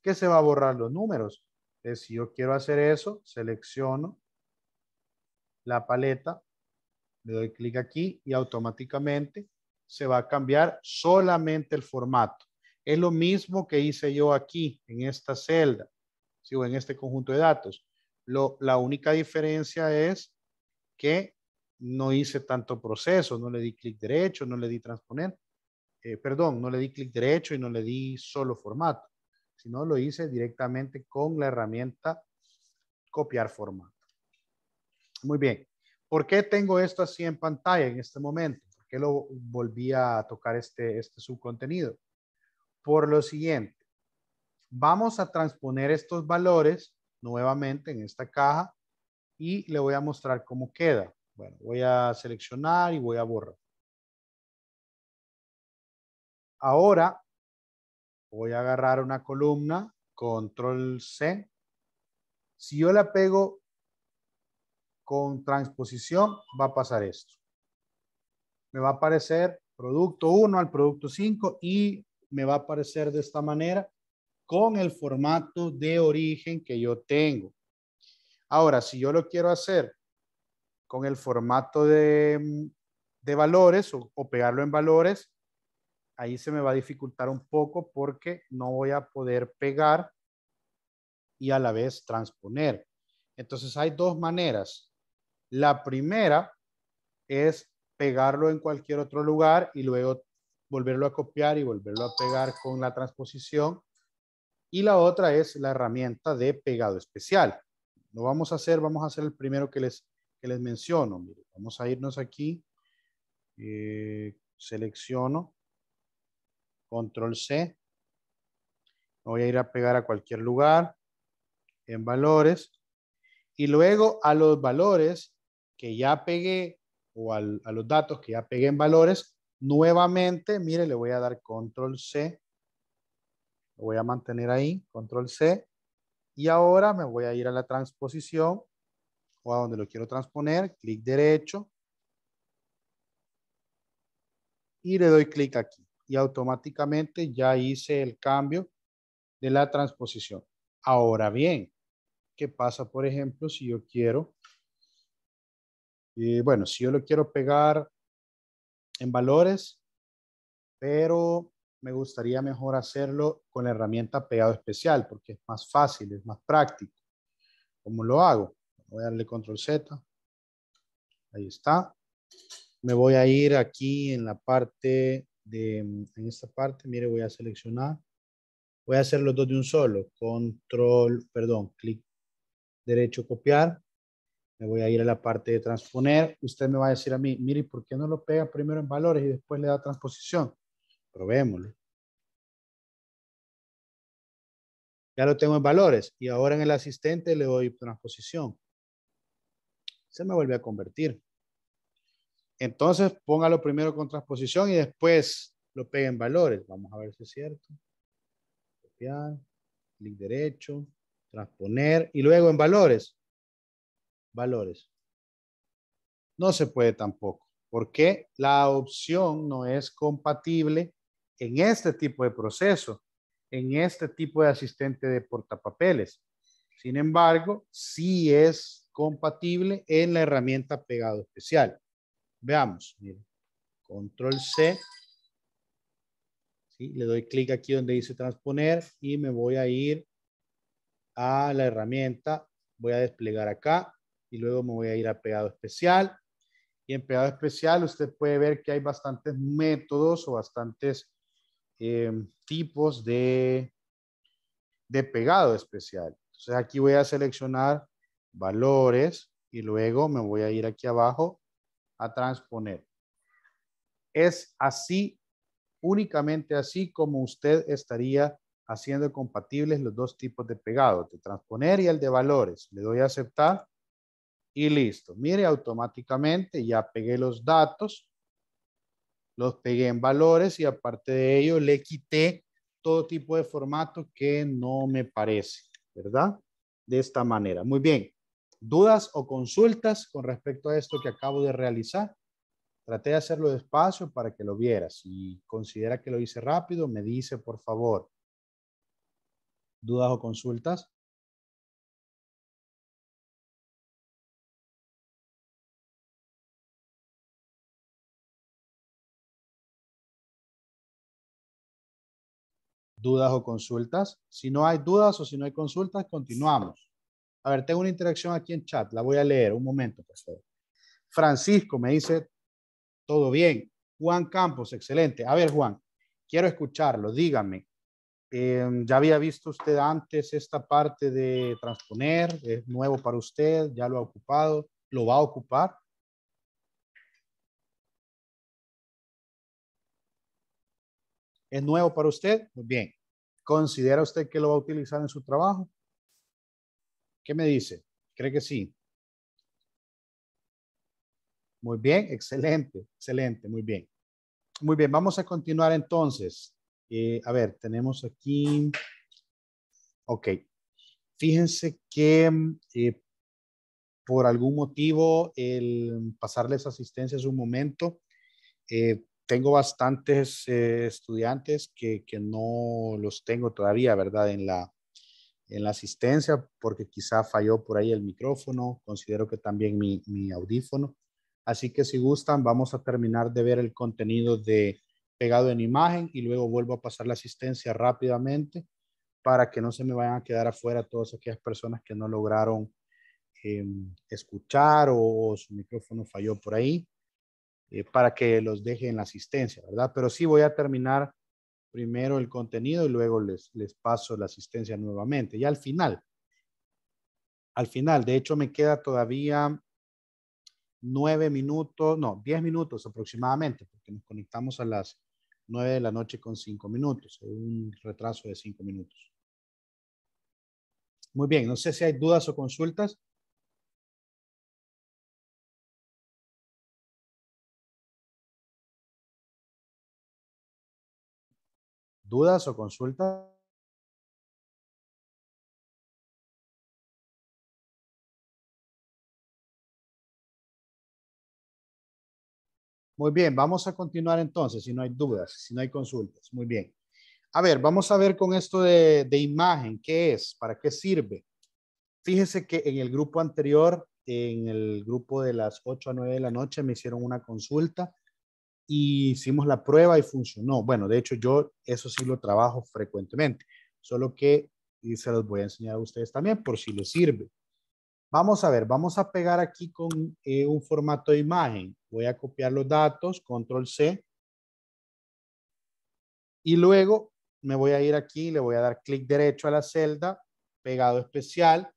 que se va a borrar los números. Entonces, si yo quiero hacer eso, selecciono la paleta, le doy clic aquí y automáticamente se va a cambiar solamente el formato. Es lo mismo que hice yo aquí en esta celda, o en este conjunto de datos. Lo, la única diferencia es que no hice tanto proceso, no le di clic derecho, no le di transponer. Eh, perdón, no le di clic derecho y no le di solo formato, sino lo hice directamente con la herramienta copiar formato. Muy bien. ¿Por qué tengo esto así en pantalla en este momento? ¿Por qué lo volvía a tocar este, este subcontenido? Por lo siguiente, vamos a transponer estos valores nuevamente en esta caja y le voy a mostrar cómo queda. Bueno, voy a seleccionar y voy a borrar. Ahora voy a agarrar una columna, control C. Si yo la pego con transposición, va a pasar esto me va a aparecer producto 1 al producto 5 y me va a aparecer de esta manera con el formato de origen que yo tengo. Ahora, si yo lo quiero hacer con el formato de, valores o, pegarlo en valores, ahí se me va a dificultar un poco porque no voy a poder pegar y a la vez transponer. Entonces hay dos maneras. La primera es pegarlo en cualquier otro lugar y luego volverlo a copiar y volverlo a pegar con la transposición. Y la otra es la herramienta de pegado especial. Lo vamos a hacer, vamos a hacer el primero que les, que les menciono. vamos a irnos aquí. Eh, selecciono. Control C. Voy a ir a pegar a cualquier lugar. En valores. Y luego a los valores que ya pegué o a los datos que ya pegué en valores, nuevamente, mire, le voy a dar control C, lo voy a mantener ahí, control C, y ahora me voy a ir a la transposición o a donde lo quiero transponer, clic derecho, y le doy clic aquí y automáticamente ya hice el cambio de la transposición. Ahora bien, ¿qué pasa, por ejemplo, si yo quiero eh, bueno, si yo lo quiero pegar en valores, pero me gustaría mejor hacerlo con la herramienta pegado especial porque es más fácil, es más práctico. ¿Cómo lo hago? Voy a darle control Z. Ahí está. Me voy a ir aquí en la parte de, en esta parte, mire, voy a seleccionar. Voy a hacer los dos de un solo. Control, perdón, clic derecho, copiar me voy a ir a la parte de transponer. Usted me va a decir a mí, mire, ¿por qué no lo pega primero en valores y después le da transposición? Probémoslo. Ya lo tengo en valores y ahora en el asistente le doy transposición. Se me vuelve a convertir. Entonces, póngalo primero con transposición y después lo pega en valores. Vamos a ver si es cierto. Copiar, clic derecho, transponer y luego en valores valores. No se puede tampoco, porque la opción no es compatible en este tipo de proceso, en este tipo de asistente de portapapeles. Sin embargo, sí es compatible en la herramienta pegado especial. Veamos, control C. Le doy clic aquí donde dice transponer y me voy a ir a la herramienta. Voy a desplegar acá y luego me voy a ir a pegado especial. Y en pegado especial usted puede ver que hay bastantes métodos o bastantes eh, tipos de, de pegado especial. Entonces aquí voy a seleccionar valores y luego me voy a ir aquí abajo a transponer. Es así, únicamente así como usted estaría haciendo compatibles los dos tipos de pegado, de transponer y el de valores. Le doy a aceptar y listo. Mire, automáticamente ya pegué los datos, los pegué en valores y aparte de ello le quité todo tipo de formato que no me parece, ¿verdad? De esta manera. Muy bien. ¿Dudas o consultas con respecto a esto que acabo de realizar? Traté de hacerlo despacio para que lo vieras. Si considera que lo hice rápido, me dice, por favor. ¿Dudas o consultas? dudas o consultas. Si no hay dudas o si no hay consultas, continuamos. A ver, tengo una interacción aquí en chat, la voy a leer un momento, por favor. Francisco me dice, todo bien. Juan Campos, excelente. A ver, Juan, quiero escucharlo, dígame. Em, ¿Ya había visto usted antes esta parte de transponer? ¿Es nuevo para usted? ¿Ya lo ha ocupado? ¿Lo va a ocupar? ¿Es nuevo para usted? Muy bien. ¿Considera usted que lo va a utilizar en su trabajo? ¿Qué me dice? ¿Cree que sí? Muy bien, excelente, excelente, muy bien. Muy bien, vamos a continuar entonces. Eh, a ver, tenemos aquí. Ok. Fíjense que eh, por algún motivo el pasarles asistencia es un momento. Eh, tengo bastantes eh, estudiantes que, que, no los tengo todavía, ¿verdad? En la, en la asistencia, porque quizá falló por ahí el micrófono, considero que también mi, mi audífono. Así que si gustan, vamos a terminar de ver el contenido de pegado en imagen y luego vuelvo a pasar la asistencia rápidamente para que no se me vayan a quedar afuera todas aquellas personas que no lograron em, escuchar o su micrófono falló por ahí. Eh, para que los deje en la asistencia, ¿verdad? Pero sí voy a terminar primero el contenido y luego les, les paso la asistencia nuevamente. Y al final, al final, de hecho me queda todavía nueve minutos, no, diez minutos aproximadamente, porque nos conectamos a las nueve de la noche con cinco minutos, eh, un retraso de cinco minutos. Muy bien, no sé si hay dudas o consultas. dudas o consultas. Muy bien, vamos a continuar entonces, si no hay dudas, si no hay consultas. Muy bien. A ver, vamos a ver con esto de, imagen, ¿qué es? ¿Para qué sirve? Fíjese que en el grupo anterior, en el grupo de las 8 a 9 de la noche, me hicieron una consulta y hicimos la prueba y funcionó. Bueno, de hecho yo eso sí lo trabajo frecuentemente, solo que se los voy a enseñar a ustedes también por si les sirve. Vamos a ver, vamos a pegar aquí con eh, un formato de imagen. Voy a copiar los datos, control C. Y luego me voy a ir aquí, le voy a dar clic derecho a la celda, pegado especial.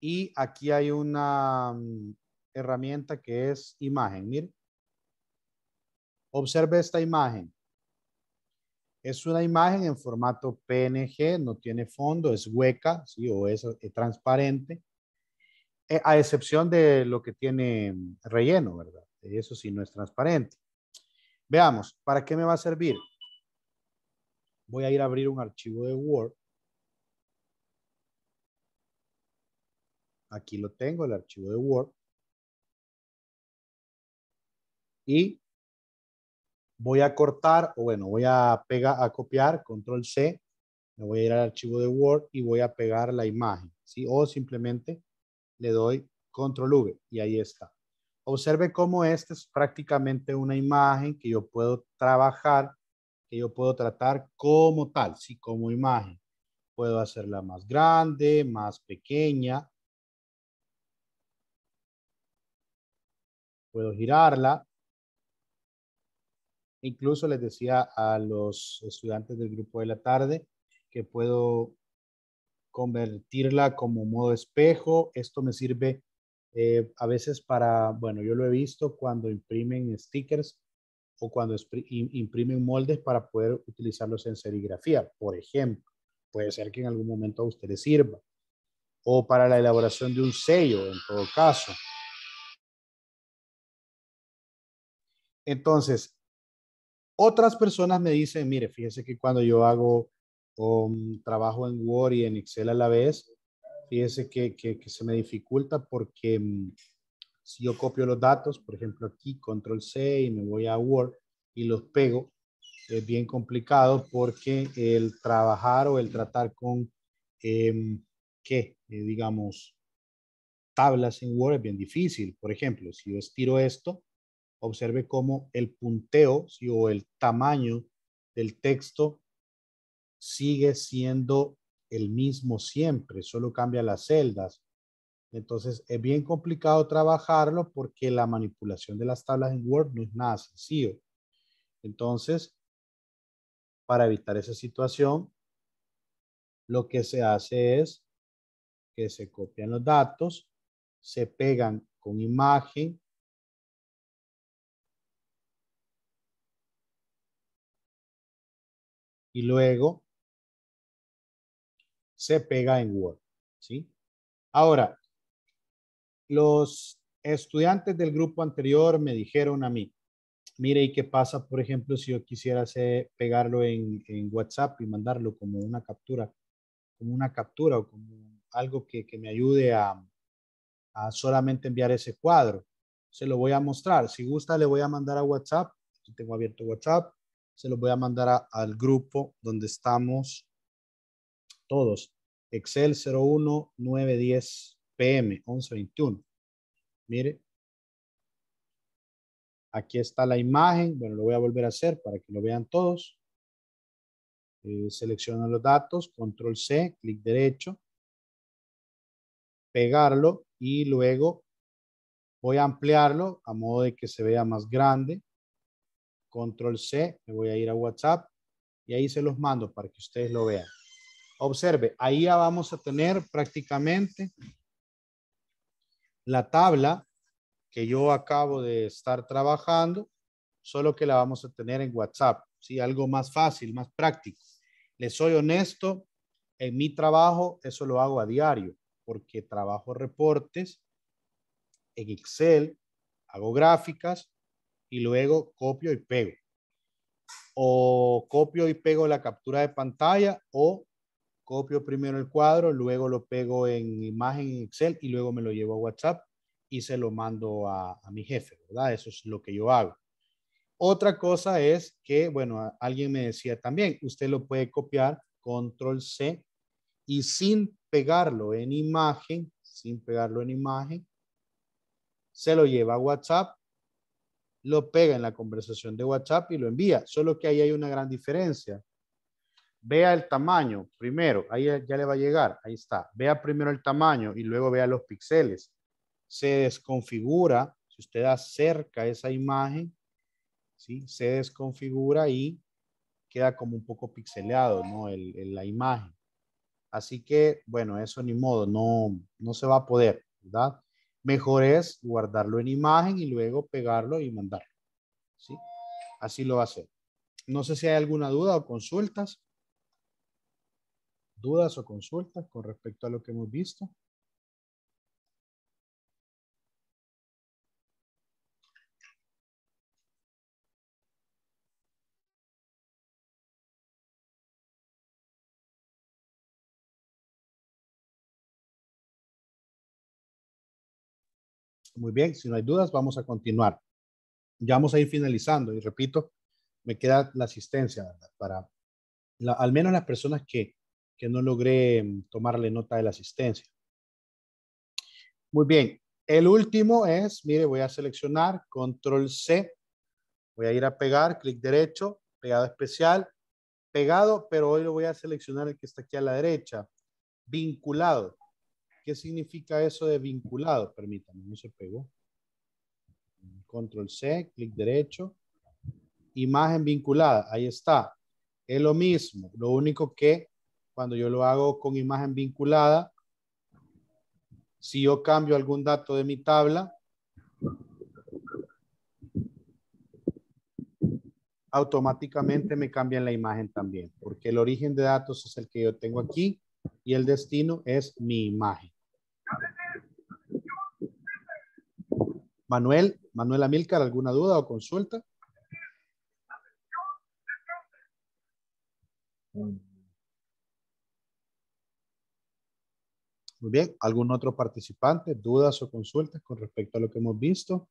Y aquí hay una mm, herramienta que es imagen, miren Observe esta imagen. Es una imagen en formato PNG, no tiene fondo, es hueca, ¿sí? o es, eh, transparente, eh, a excepción de lo que tiene mm, relleno, ¿verdad? Eso sí no es transparente. Veamos, ¿para qué me va a servir? Voy a ir a abrir un archivo de Word. Aquí lo tengo, el archivo de Word. Y voy a cortar, o bueno, voy a, pegar, a copiar, control C, me voy a ir al archivo de Word y voy a pegar la imagen, ¿sí? O simplemente le doy control V y ahí está. Observe cómo esta es prácticamente una imagen que yo puedo trabajar, que yo puedo tratar como tal, sí, como imagen. Puedo hacerla más grande, más pequeña. Puedo girarla. Incluso les decía a los estudiantes del grupo de la tarde que puedo convertirla como modo espejo. Esto me sirve eh, a veces para, bueno, yo lo he visto cuando imprimen stickers o cuando imprimen moldes para poder utilizarlos en serigrafía, por ejemplo. Puede ser que en algún momento a ustedes sirva. O para la elaboración de un sello, en todo caso. Entonces, otras personas me dicen, mire, fíjese que cuando yo hago mm, trabajo en Word y en Excel a la vez, fíjese que, se me dificulta porque mm, si yo copio los datos, por ejemplo aquí, control C y me voy a Word y los pego, es bien complicado porque el trabajar o el tratar con, em, ¿qué? Eh, digamos, tablas en Word es bien difícil. Por ejemplo, si yo estiro esto, observe cómo el punteo o el tamaño del texto sigue siendo el mismo siempre, solo cambia las celdas. Entonces es bien complicado trabajarlo porque la manipulación de las tablas en Word no es nada sencillo. Entonces, para evitar esa situación, lo que se hace es que se copian los datos, se pegan con imagen y luego se pega en Word. ¿sí? Ahora, los estudiantes del grupo anterior me dijeron a mí, mire, ¿y qué pasa, por ejemplo, si yo quisiera pegarlo en, WhatsApp y mandarlo como una captura, como una captura o como algo que, me ayude a, solamente enviar ese cuadro? Se lo voy a mostrar. Si gusta, le voy a mandar a WhatsApp. tengo abierto WhatsApp se los voy a mandar al grupo donde estamos todos. Excel 01910 PM 1121. Mire, aquí está la imagen. Bueno, lo voy a volver a hacer para que lo vean todos. Eh, selecciono los datos, control C, clic derecho, pegarlo y luego voy a ampliarlo a modo de que se vea más grande control C, me voy a ir a WhatsApp y ahí se los mando para que ustedes lo vean. Observe, ahí ya vamos a tener prácticamente la tabla que yo acabo de estar trabajando, solo que la vamos a tener en WhatsApp, ¿sí? Algo más fácil, más práctico. Les soy honesto, en mi trabajo eso lo hago a diario, porque trabajo reportes en Excel, hago gráficas y luego copio y pego. O copio y pego la captura de pantalla o copio primero el cuadro, luego lo pego en imagen en Excel y luego me lo llevo a WhatsApp y se lo mando a, mi jefe, ¿verdad? Eso es lo que yo hago. Otra cosa es que, bueno, alguien me decía también, usted lo puede copiar, control C, y sin pegarlo en imagen, sin pegarlo en imagen, se lo lleva a WhatsApp lo pega en la conversación de WhatsApp y lo envía. Solo que ahí hay una gran diferencia. Vea el tamaño primero, ahí ya le va a llegar, ahí está. Vea primero el tamaño y luego vea los píxeles. Se desconfigura, si usted acerca esa imagen, ¿sí? se desconfigura y queda como un poco pixelado ¿no? la imagen. Así que, bueno, eso ni modo, no, no se va a poder, ¿verdad? Mejor es guardarlo en imagen y luego pegarlo y mandarlo. ¿sí? Así lo va a hacer. No sé si hay alguna duda o consultas. Dudas o consultas con respecto a lo que hemos visto. Muy bien, si no hay dudas, vamos a continuar. Ya vamos a ir finalizando y repito, me queda la asistencia, ¿verdad? Para al menos las personas que, que no logré mm, tomarle nota de la asistencia. Muy bien, el último es, mire, voy a seleccionar control C, voy a ir a pegar, clic derecho, pegado especial, pegado, pero hoy lo voy a seleccionar el que está aquí a la derecha, vinculado. ¿Qué significa eso de vinculado? Permítanme, no se pegó. Control C, clic derecho. Imagen vinculada, ahí está. Es lo mismo, lo único que cuando yo lo hago con imagen vinculada, si yo cambio algún dato de mi tabla, automáticamente me cambian la imagen también, porque el origen de datos es el que yo tengo aquí y el destino es mi imagen. Manuel, Manuel Amilcar, ¿alguna duda o consulta? Muy bien, ¿algún otro participante? ¿Dudas o consultas con respecto a lo que hemos visto?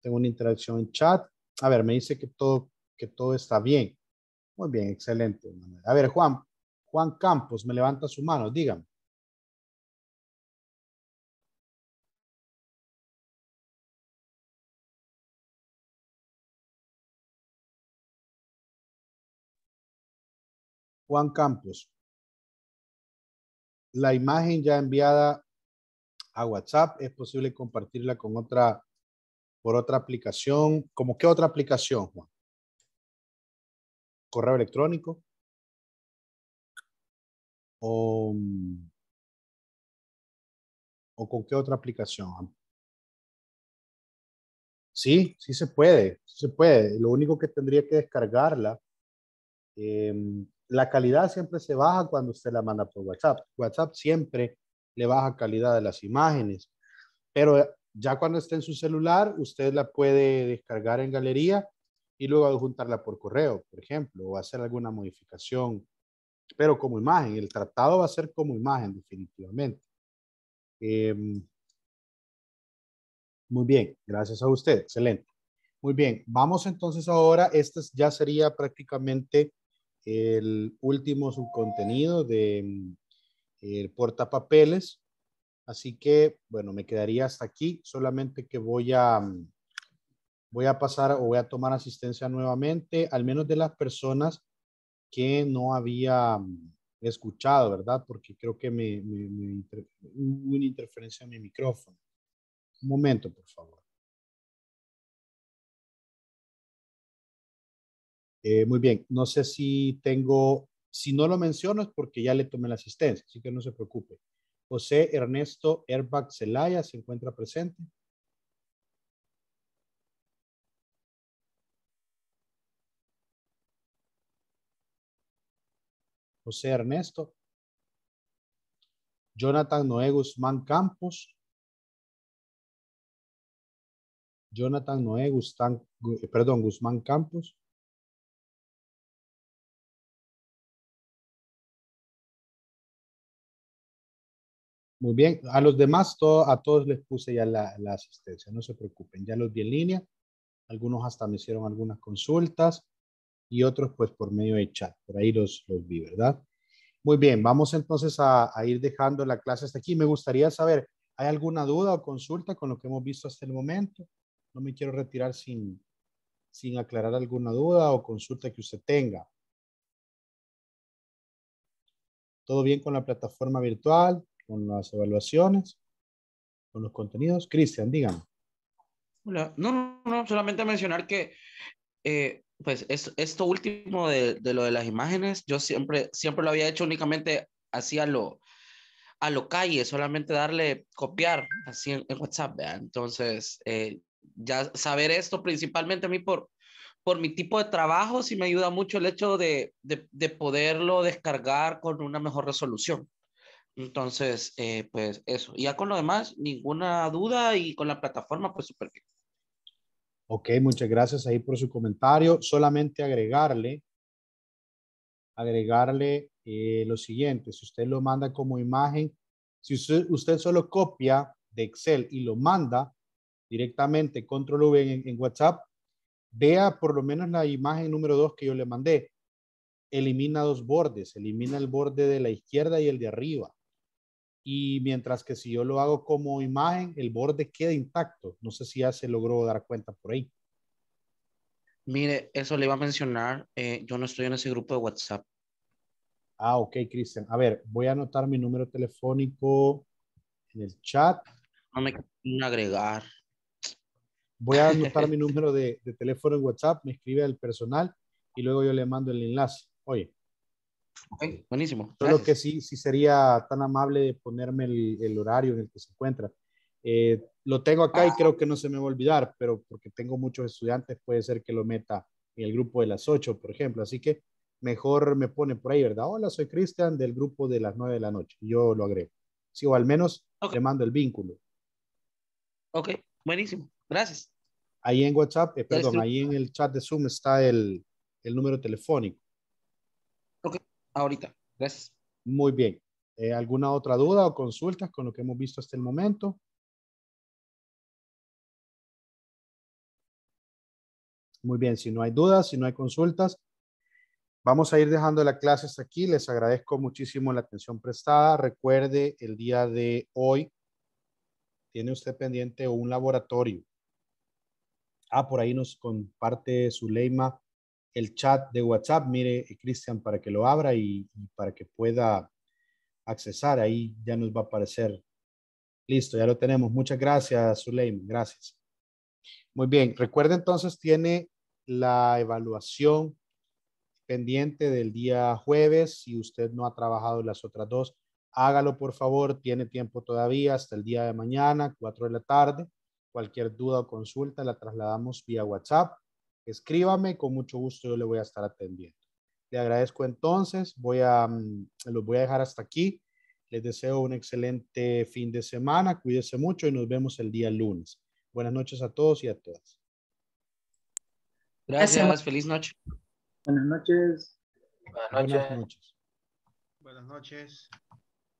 Tengo una interacción en chat. A ver, me dice que todo, que todo está bien. Muy bien, excelente. A ver, Juan, Juan Campos, me levanta su mano, dígame. Juan Campos, la imagen ya enviada a WhatsApp es posible compartirla con otra, por otra aplicación. ¿Cómo qué otra aplicación, Juan? ¿Correo electrónico? ¿O, con qué otra aplicación? Sí, sí se puede, se puede. Lo único que tendría que descargarla. Em, la calidad siempre se baja cuando usted la manda por WhatsApp. WhatsApp siempre le baja calidad de las imágenes, pero eh, ya cuando esté en su celular, usted la puede descargar en galería y luego adjuntarla por correo, por ejemplo, o hacer alguna modificación, pero como imagen. El tratado va a ser como imagen, definitivamente. Em, muy bien, gracias a usted, excelente. Muy bien, vamos entonces ahora, esta ya sería prácticamente el último subcontenido de eh, el portapapeles. Así que, bueno, me quedaría hasta aquí, solamente que voy a, voy a pasar o voy a tomar asistencia nuevamente, al menos de las personas que no había mm, escuchado, ¿verdad? Porque creo que me, hubo una interferencia en mi micrófono. Un momento, por favor. Eh, muy bien, no sé si tengo, si no lo menciono es porque ya le tomé la asistencia, así que no se preocupe. José Ernesto Erbach Zelaya se encuentra presente. José Ernesto. Jonathan Noé Guzmán Campos. Jonathan Noé Guzmán, perdón, Guzmán Campos. Muy bien, a los demás, todo, a todos les puse ya la, asistencia, no se preocupen, ya los vi en línea, algunos hasta me hicieron algunas consultas y otros pues por medio de chat, por ahí los, los vi, ¿verdad? Muy bien, vamos entonces a, ir dejando la clase hasta aquí. Me gustaría saber, ¿hay alguna duda o consulta con lo que hemos visto hasta el momento? No me quiero retirar sin, sin aclarar alguna duda o consulta que usted tenga. ¿Todo bien con la plataforma virtual? con las evaluaciones, con los contenidos. Cristian, dígame. Hola. No, no, no, solamente mencionar que eh, pues es, esto último de, de, lo de las imágenes, yo siempre, siempre lo había hecho únicamente así a lo, a lo calle, solamente darle copiar así en, WhatsApp. Entonces, eh, ya saber esto principalmente a mí por, por mi tipo de trabajo, sí me ayuda mucho el hecho de, de, de poderlo descargar con una mejor resolución. Entonces, eh, pues eso. Ya con lo demás, ninguna duda y con la plataforma, pues súper bien. Ok, muchas gracias ahí por su comentario. Solamente agregarle, agregarle eh, lo siguiente, si usted lo manda como imagen, si usted, solo copia de Excel y lo manda directamente, control V en, WhatsApp, vea por lo menos la imagen número dos que yo le mandé. Elimina dos bordes, elimina el borde de la izquierda y el de arriba y mientras que si yo lo hago como imagen, el borde queda intacto. No sé si ya se logró dar cuenta por ahí. Mire, eso le iba a mencionar. Eh, yo no estoy en ese grupo de WhatsApp. Ah, ok, Cristian. A ver, voy a anotar mi número telefónico en el chat. No me quieren agregar. Voy a anotar [LAUGHS] mi número de, de teléfono en WhatsApp, me escribe al personal y luego yo le mando el enlace. Oye, buenísimo. Gracias. Solo que sí, sí sería tan amable de ponerme el, horario en el que se encuentra. Eh, lo tengo acá y ah. creo que no se me va a olvidar, pero porque tengo muchos estudiantes, puede ser que lo meta en el grupo de las 8, por ejemplo. Así que mejor me pone por ahí, ¿verdad? Hola, soy Cristian del grupo de las 9 de la noche. Yo lo agrego. Sí, o al menos le mando el vínculo. Ok, buenísimo. Gracias. Ahí en WhatsApp, eh, perdón, ahí en el chat de Zoom está el, el número telefónico ahorita. Gracias. Muy bien. Eh, ¿Alguna otra duda o consultas con lo que hemos visto hasta el momento? Muy bien, si no hay dudas, si no hay consultas, vamos a ir dejando la clase hasta aquí. Les agradezco muchísimo la atención prestada. Recuerde, el día de hoy tiene usted pendiente un laboratorio. Ah, por ahí nos comparte su lema el chat de WhatsApp, mire, eh, Cristian, para que lo abra y, para que pueda accesar. Ahí ya nos va a aparecer. Listo, ya lo tenemos. Muchas gracias, Suleiman. Gracias. Muy bien. Recuerda entonces, tiene la evaluación pendiente del día jueves. Si usted no ha trabajado las otras dos, hágalo por favor. Tiene tiempo todavía hasta el día de mañana, 4 de la tarde. Cualquier duda o consulta la trasladamos vía WhatsApp escríbame, con mucho gusto yo le voy a estar atendiendo. Le agradezco entonces, voy a, mm, los voy a dejar hasta aquí. Les deseo un excelente fin de semana, cuídense mucho y nos vemos el día lunes. Buenas noches a todos y a todas. Gracias, feliz noche. Buenas noches. Buenas noches. Buenas noches.